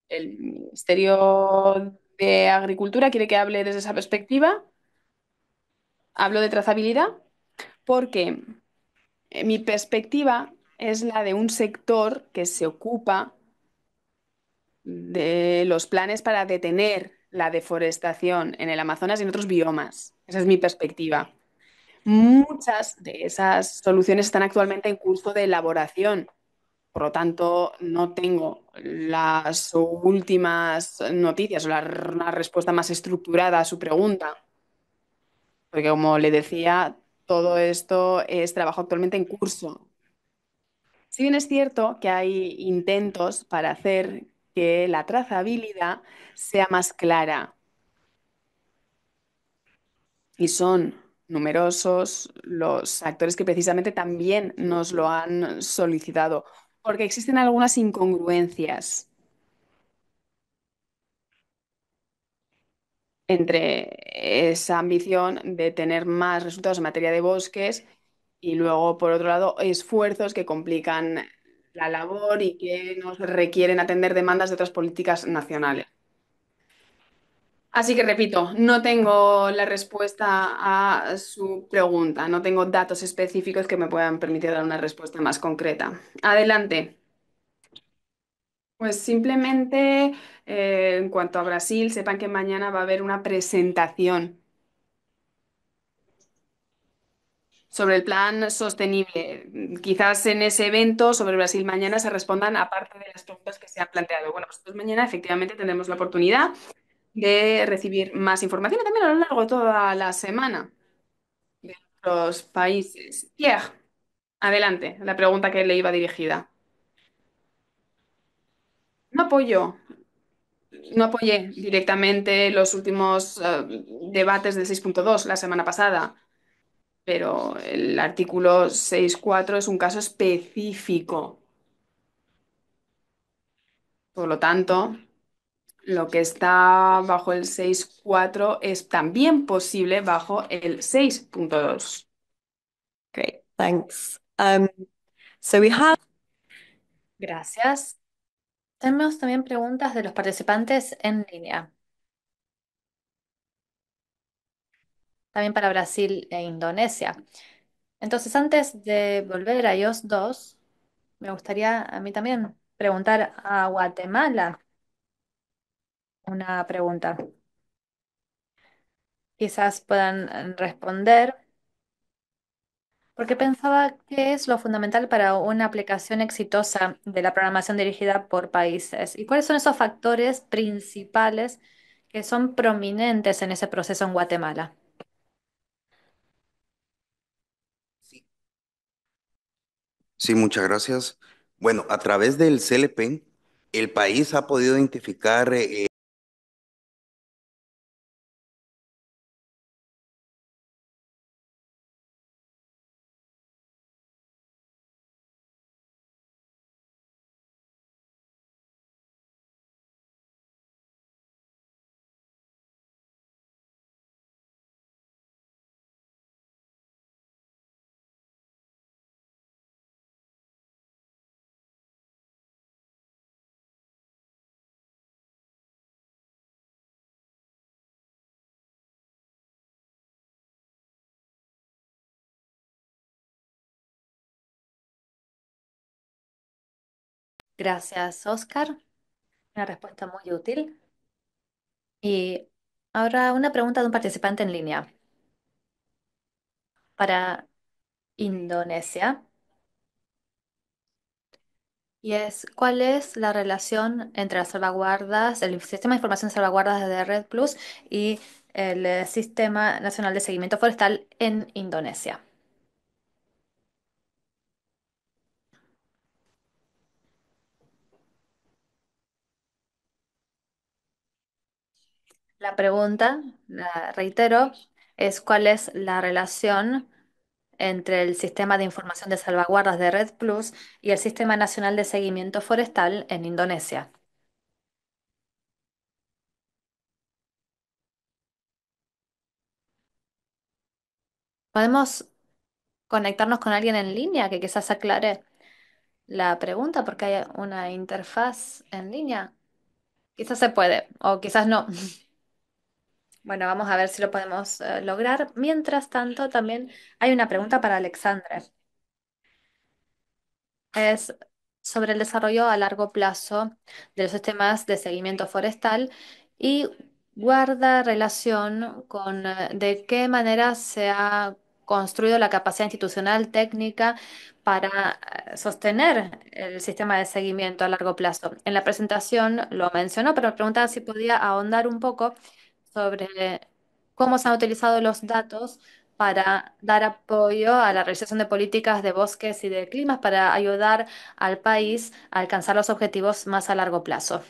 el Ministerio de Agricultura quiere que hable desde esa perspectiva. Hablo de trazabilidad porque eh, mi perspectiva es la de un sector que se ocupa de los planes para detener la deforestación en el Amazonas y en otros biomas. Esa es mi perspectiva. Muchas de esas soluciones están actualmente en curso de elaboración. Por lo tanto, no tengo las últimas noticias o la, respuesta más estructurada a su pregunta. Porque, como le decía, todo esto es trabajo actualmente en curso. Si bien es cierto que hay intentos para hacer que la trazabilidad sea más clara. Y son numerosos los actores que precisamente también nos lo han solicitado, porque existen algunas incongruencias entre esa ambición de tener más resultados en materia de bosques y luego, por otro lado, esfuerzos que complican la labor y que nos requieren atender demandas de otras políticas nacionales. Así que repito, no tengo la respuesta a su pregunta, no tengo datos específicos que me puedan permitir dar una respuesta más concreta. Adelante. Pues simplemente eh, en cuanto a Brasil, sepan que mañana va a haber una presentación sobre el plan sostenible. Quizás en ese evento sobre Brasil mañana se respondan aparte de las preguntas que se han planteado. Bueno, pues mañana efectivamente tendremos la oportunidad de recibir más información y también a lo largo de toda la semana de otros países. Pierre, adelante, la pregunta que le iba dirigida. No apoyo no apoyé directamente los últimos eh, debates del 6.2 la semana pasada pero el artículo 6.4 es un caso específico. Por lo tanto, lo que está bajo el 6.4 es también posible bajo el 6.2. thanks. Um, so we have... Gracias. Tenemos también preguntas de los participantes en línea. también para Brasil e Indonesia. Entonces, antes de volver a ellos dos, me gustaría a mí también preguntar a Guatemala una pregunta. Quizás puedan eh, responder, porque pensaba qué es lo fundamental para una aplicación exitosa de la programación dirigida por países y cuáles son esos factores principales que son prominentes en ese proceso en Guatemala. Sí, muchas gracias. Bueno, a través del CLP, el país ha podido identificar eh, Gracias, Oscar. Una respuesta muy útil. Y ahora una pregunta de un participante en línea. Para Indonesia. Y es, ¿cuál es la relación entre las salvaguardas, el sistema de información de salvaguardas de Red Plus y el eh, Sistema Nacional de Seguimiento Forestal en Indonesia? La pregunta, la reitero, es cuál es la relación entre el sistema de información de salvaguardas de Red Plus y el Sistema Nacional de Seguimiento Forestal en Indonesia. Podemos conectarnos con alguien en línea que quizás aclare la pregunta porque hay una interfaz en línea. Quizás se puede o quizás no. Bueno, vamos a ver si lo podemos eh, lograr. Mientras tanto, también hay una pregunta para Alexandre. Es sobre el desarrollo a largo plazo de los sistemas de seguimiento forestal y guarda relación con eh, de qué manera se ha construido la capacidad institucional técnica para eh, sostener el sistema de seguimiento a largo plazo. En la presentación lo mencionó, pero me preguntaba si podía ahondar un poco sobre cómo se han utilizado los datos para dar apoyo a la realización de políticas de bosques y de climas para ayudar al país a alcanzar los objetivos más a largo plazo.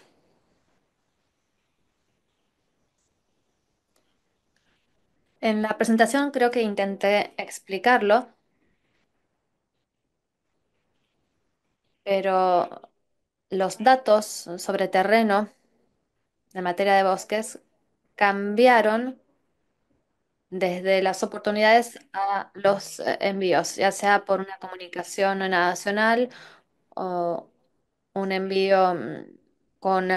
En la presentación creo que intenté explicarlo, pero los datos sobre terreno en materia de bosques cambiaron desde las oportunidades a los eh, envíos, ya sea por una comunicación nacional o un envío mm, con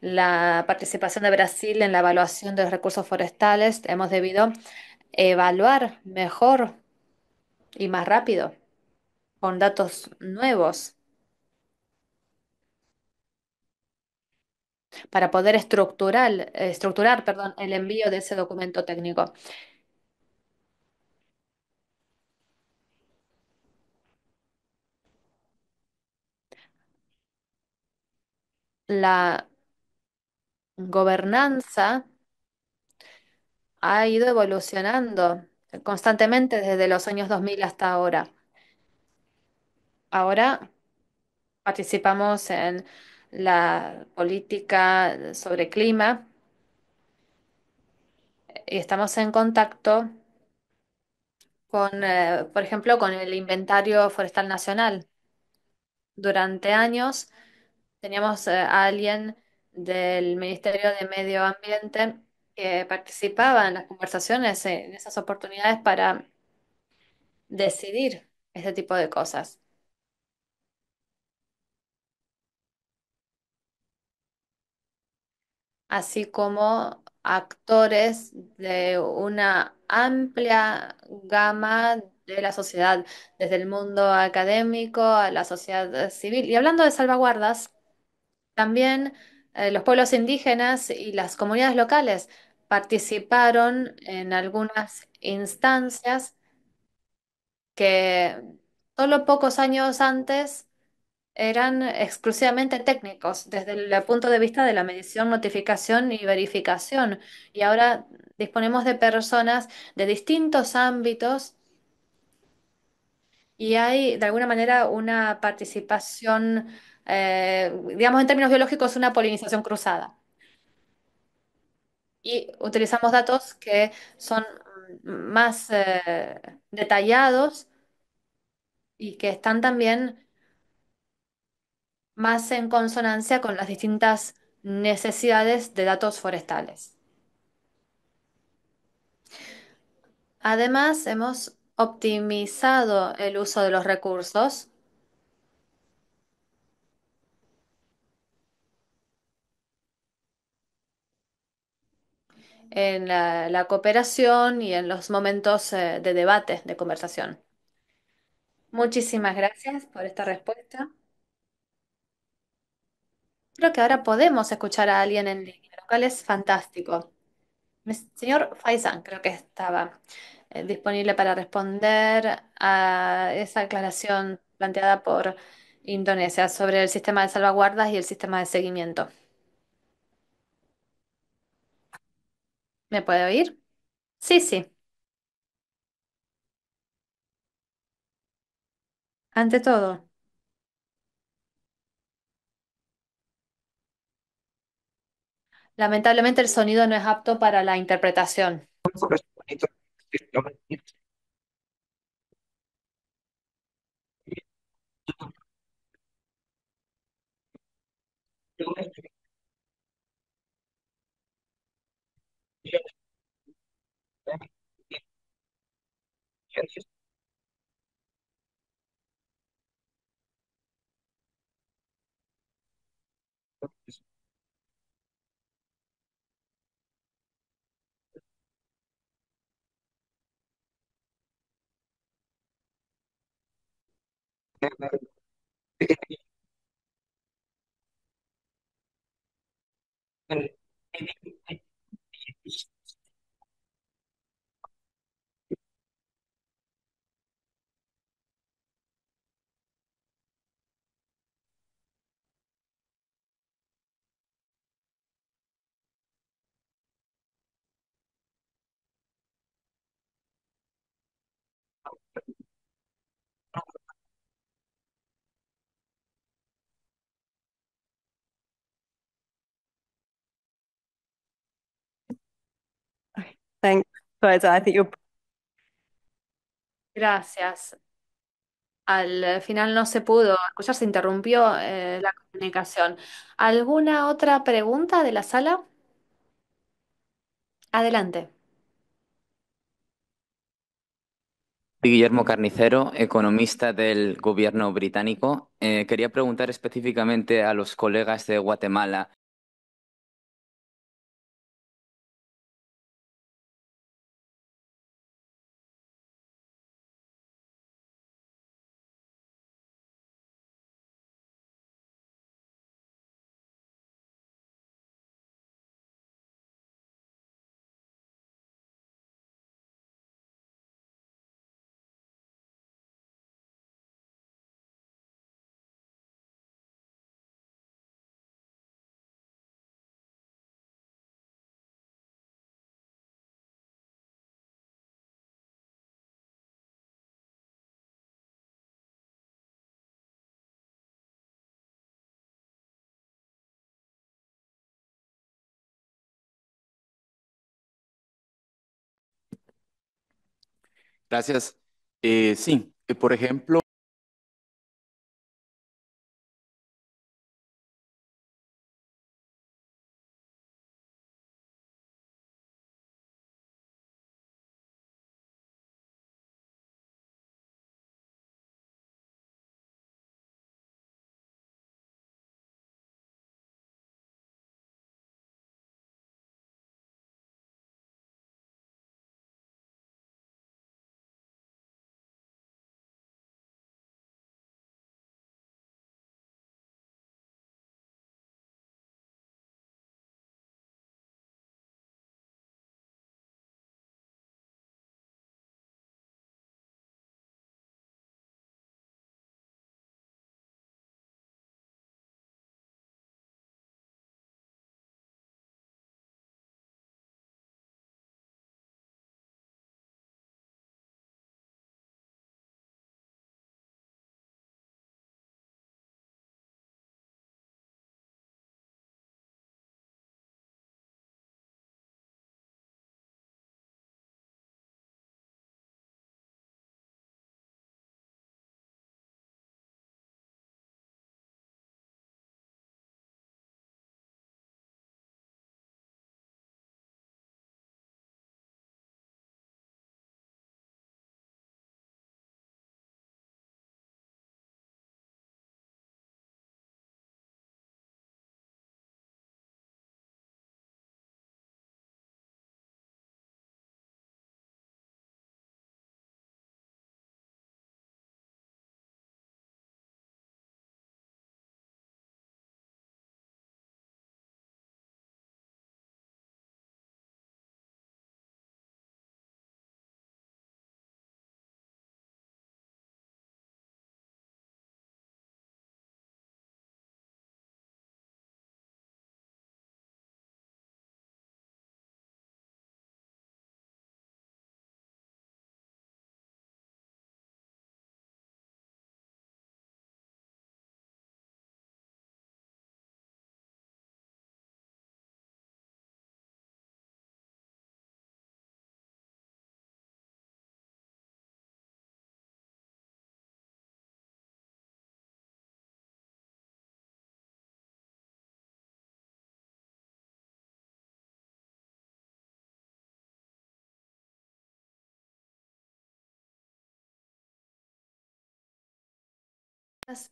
la participación de Brasil en la evaluación de los recursos forestales. Hemos debido evaluar mejor y más rápido con datos nuevos para poder estructurar, estructurar perdón, el envío de ese documento técnico. La gobernanza ha ido evolucionando constantemente desde los años 2000 hasta ahora. Ahora participamos en la política sobre clima y estamos en contacto con, eh, por ejemplo, con el Inventario Forestal Nacional. Durante años teníamos eh, a alguien del Ministerio de Medio Ambiente que participaba en las conversaciones, eh, en esas oportunidades para decidir este tipo de cosas. así como actores de una amplia gama de la sociedad, desde el mundo académico a la sociedad civil. Y hablando de salvaguardas, también eh, los pueblos indígenas y las comunidades locales participaron en algunas instancias que solo pocos años antes eran exclusivamente técnicos desde el punto de vista de la medición, notificación y verificación. Y ahora disponemos de personas de distintos ámbitos y hay de alguna manera una participación, eh, digamos en términos biológicos, una polinización cruzada. Y utilizamos datos que son más eh, detallados y que están también más en consonancia con las distintas necesidades de datos forestales. Además, hemos optimizado el uso de los recursos en la, cooperación y en los momentos eh, de debate, de conversación. Muchísimas gracias por esta respuesta. Creo que ahora podemos escuchar a alguien en línea, lo cual es fantástico. señor Faisan, creo que estaba eh, disponible para responder a esa aclaración planteada por Indonesia sobre el sistema de salvaguardas y el sistema de seguimiento. ¿Me puede oír? Sí, sí. Ante todo. Lamentablemente el sonido no es apto para la interpretación. and Gracias. Al final no se pudo escuchar, se interrumpió eh, la comunicación. ¿Alguna otra pregunta de la sala? Adelante. Guillermo Carnicero, economista del gobierno británico. Eh, quería preguntar específicamente a los colegas de Guatemala Gracias. Eh, sí, eh, por ejemplo,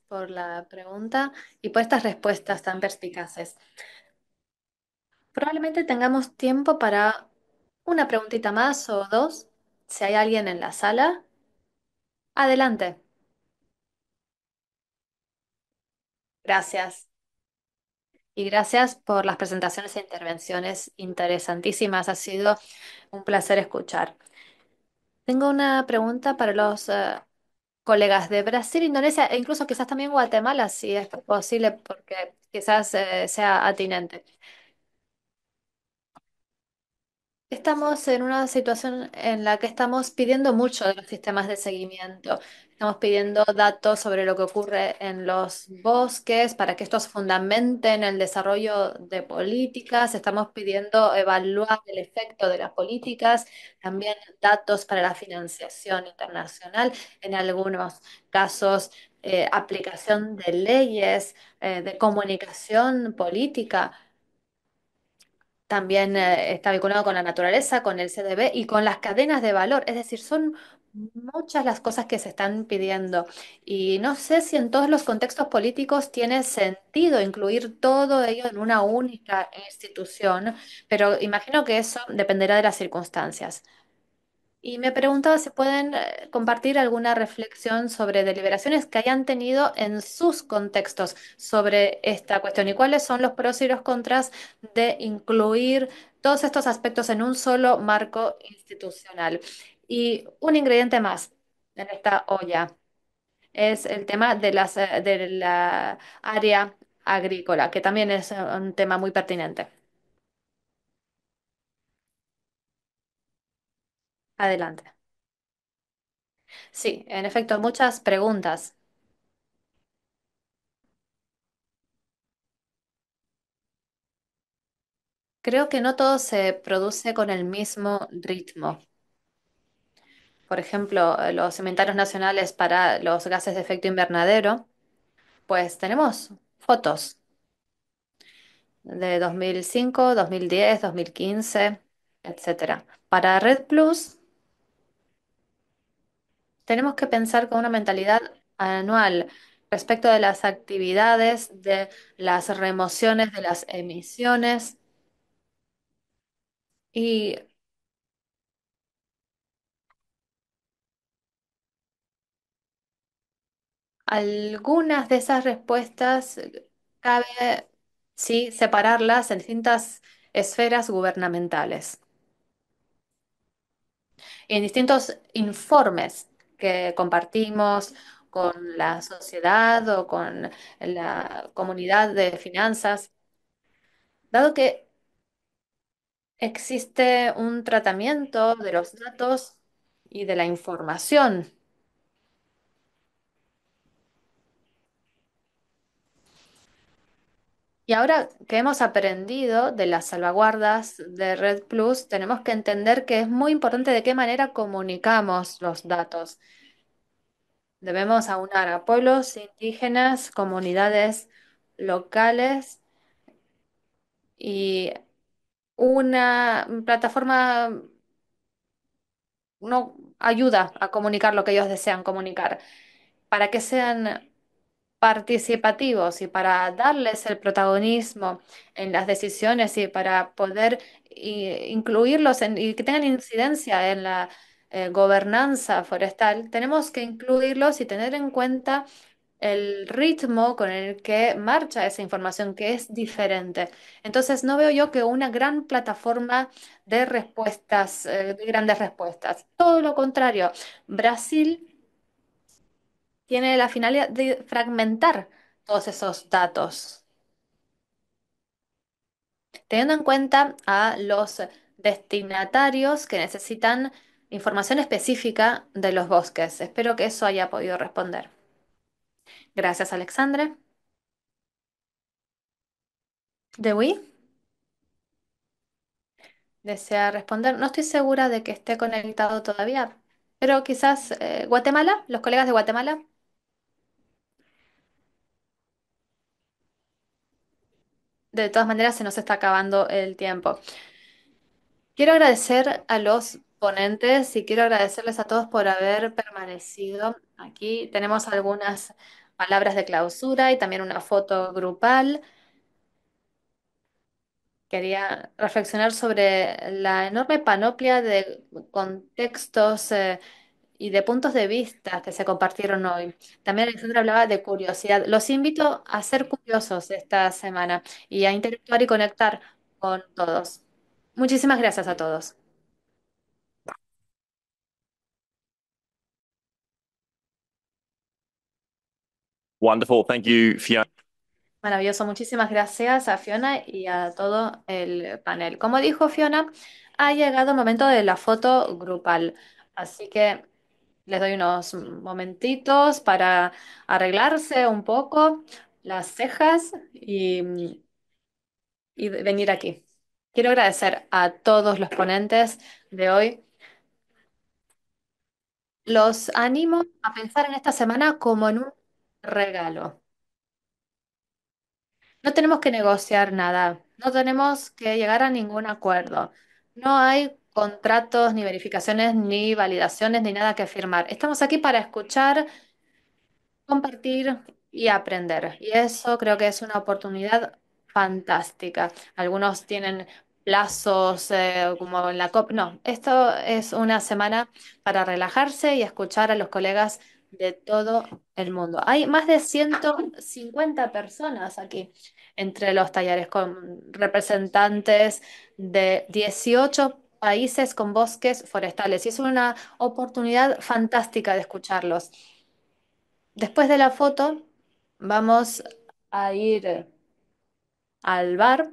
por la pregunta y por pues, estas respuestas tan perspicaces. Probablemente tengamos tiempo para una preguntita más o dos. Si hay alguien en la sala, adelante. Gracias. Y gracias por las presentaciones e intervenciones interesantísimas. Ha sido un placer escuchar. Tengo una pregunta para los eh, colegas de Brasil, Indonesia e incluso quizás también Guatemala, si es posible, porque quizás eh, sea atinente. Estamos en una situación en la que estamos pidiendo mucho de los sistemas de seguimiento. Estamos pidiendo datos sobre lo que ocurre en los bosques para que estos fundamenten el desarrollo de políticas. Estamos pidiendo evaluar el efecto de las políticas, también datos para la financiación internacional, en algunos casos eh, aplicación de leyes, eh, de comunicación política. También eh, está vinculado con la naturaleza, con el CDB y con las cadenas de valor. Es decir, son Muchas las cosas que se están pidiendo y no sé si en todos los contextos políticos tiene sentido incluir todo ello en una única institución, pero imagino que eso dependerá de las circunstancias. Y me preguntaba si pueden eh, compartir alguna reflexión sobre deliberaciones que hayan tenido en sus contextos sobre esta cuestión y cuáles son los pros y los contras de incluir todos estos aspectos en un solo marco institucional. Y un ingrediente más en esta olla es el tema de, las, eh, de la área agrícola, que también es eh, un tema muy pertinente. Adelante. Sí, en efecto, muchas preguntas. Creo que no todo se produce con el mismo ritmo por ejemplo, eh, los inventarios nacionales para los gases de efecto invernadero, pues tenemos fotos de 2005, 2010, 2015, etc. Para Red Plus tenemos que pensar con una mentalidad anual respecto de las actividades, de las remociones, de las emisiones y Algunas de esas respuestas eh, cabe, sí, separarlas en distintas esferas gubernamentales y en distintos informes que compartimos con la sociedad o con la comunidad de finanzas, dado que existe un tratamiento de los datos y de la información Y ahora que hemos aprendido de las salvaguardas de Red Plus, tenemos que entender que es muy importante de qué manera comunicamos los datos. Debemos aunar a pueblos indígenas, comunidades locales y una plataforma no ayuda a comunicar lo que ellos desean comunicar para que sean participativos y para darles el protagonismo en las decisiones y para poder eh, incluirlos en, y que tengan incidencia en la eh, gobernanza forestal, tenemos que incluirlos y tener en cuenta el ritmo con el que marcha esa información, que es diferente. Entonces, no veo yo que una gran plataforma de respuestas, eh, de grandes respuestas. Todo lo contrario, Brasil tiene la finalidad de fragmentar todos esos datos, teniendo en cuenta a los destinatarios que necesitan información específica de los bosques. Espero que eso haya podido responder. Gracias, Alexandre. Dewey. Desea responder. No estoy segura de que esté conectado todavía, pero quizás eh, Guatemala, los colegas de Guatemala. De todas maneras, se nos está acabando el tiempo. Quiero agradecer a los ponentes y quiero agradecerles a todos por haber permanecido aquí. Tenemos algunas palabras de clausura y también una foto grupal. Quería reflexionar sobre la enorme panoplia de contextos. Eh, y de puntos de vista que se compartieron hoy. También Alexandra hablaba de curiosidad. Los invito a ser curiosos esta semana y a interactuar y conectar con todos. Muchísimas gracias a todos. Wonderful. Thank you, Fiona. Maravilloso. Muchísimas gracias a Fiona y a todo el panel. Como dijo Fiona, ha llegado el momento de la foto grupal. Así que les doy unos momentitos para arreglarse un poco las cejas y, y venir aquí. Quiero agradecer a todos los ponentes de hoy. Los animo a pensar en esta semana como en un regalo. No tenemos que negociar nada, no tenemos que llegar a ningún acuerdo. No hay contratos, ni verificaciones, ni validaciones, ni nada que firmar. Estamos aquí para escuchar, compartir y aprender. Y eso creo que es una oportunidad fantástica. Algunos tienen plazos eh, como en la COP. No, esto es una semana para relajarse y escuchar a los colegas de todo el mundo. Hay más de 150 personas aquí entre los talleres con representantes de 18 países con bosques forestales y es una oportunidad fantástica de escucharlos. Después de la foto vamos a ir al bar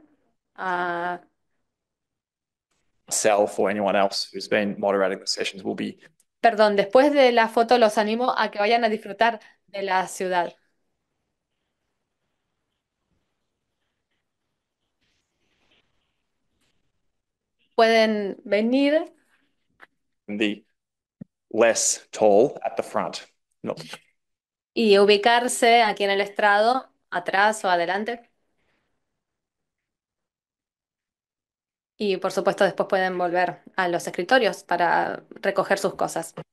Perdón, después de la foto los animo a que vayan a disfrutar de la ciudad. pueden venir. Y ubicarse aquí en el estrado, atrás o adelante. Y por supuesto después pueden volver a los escritorios para recoger sus cosas.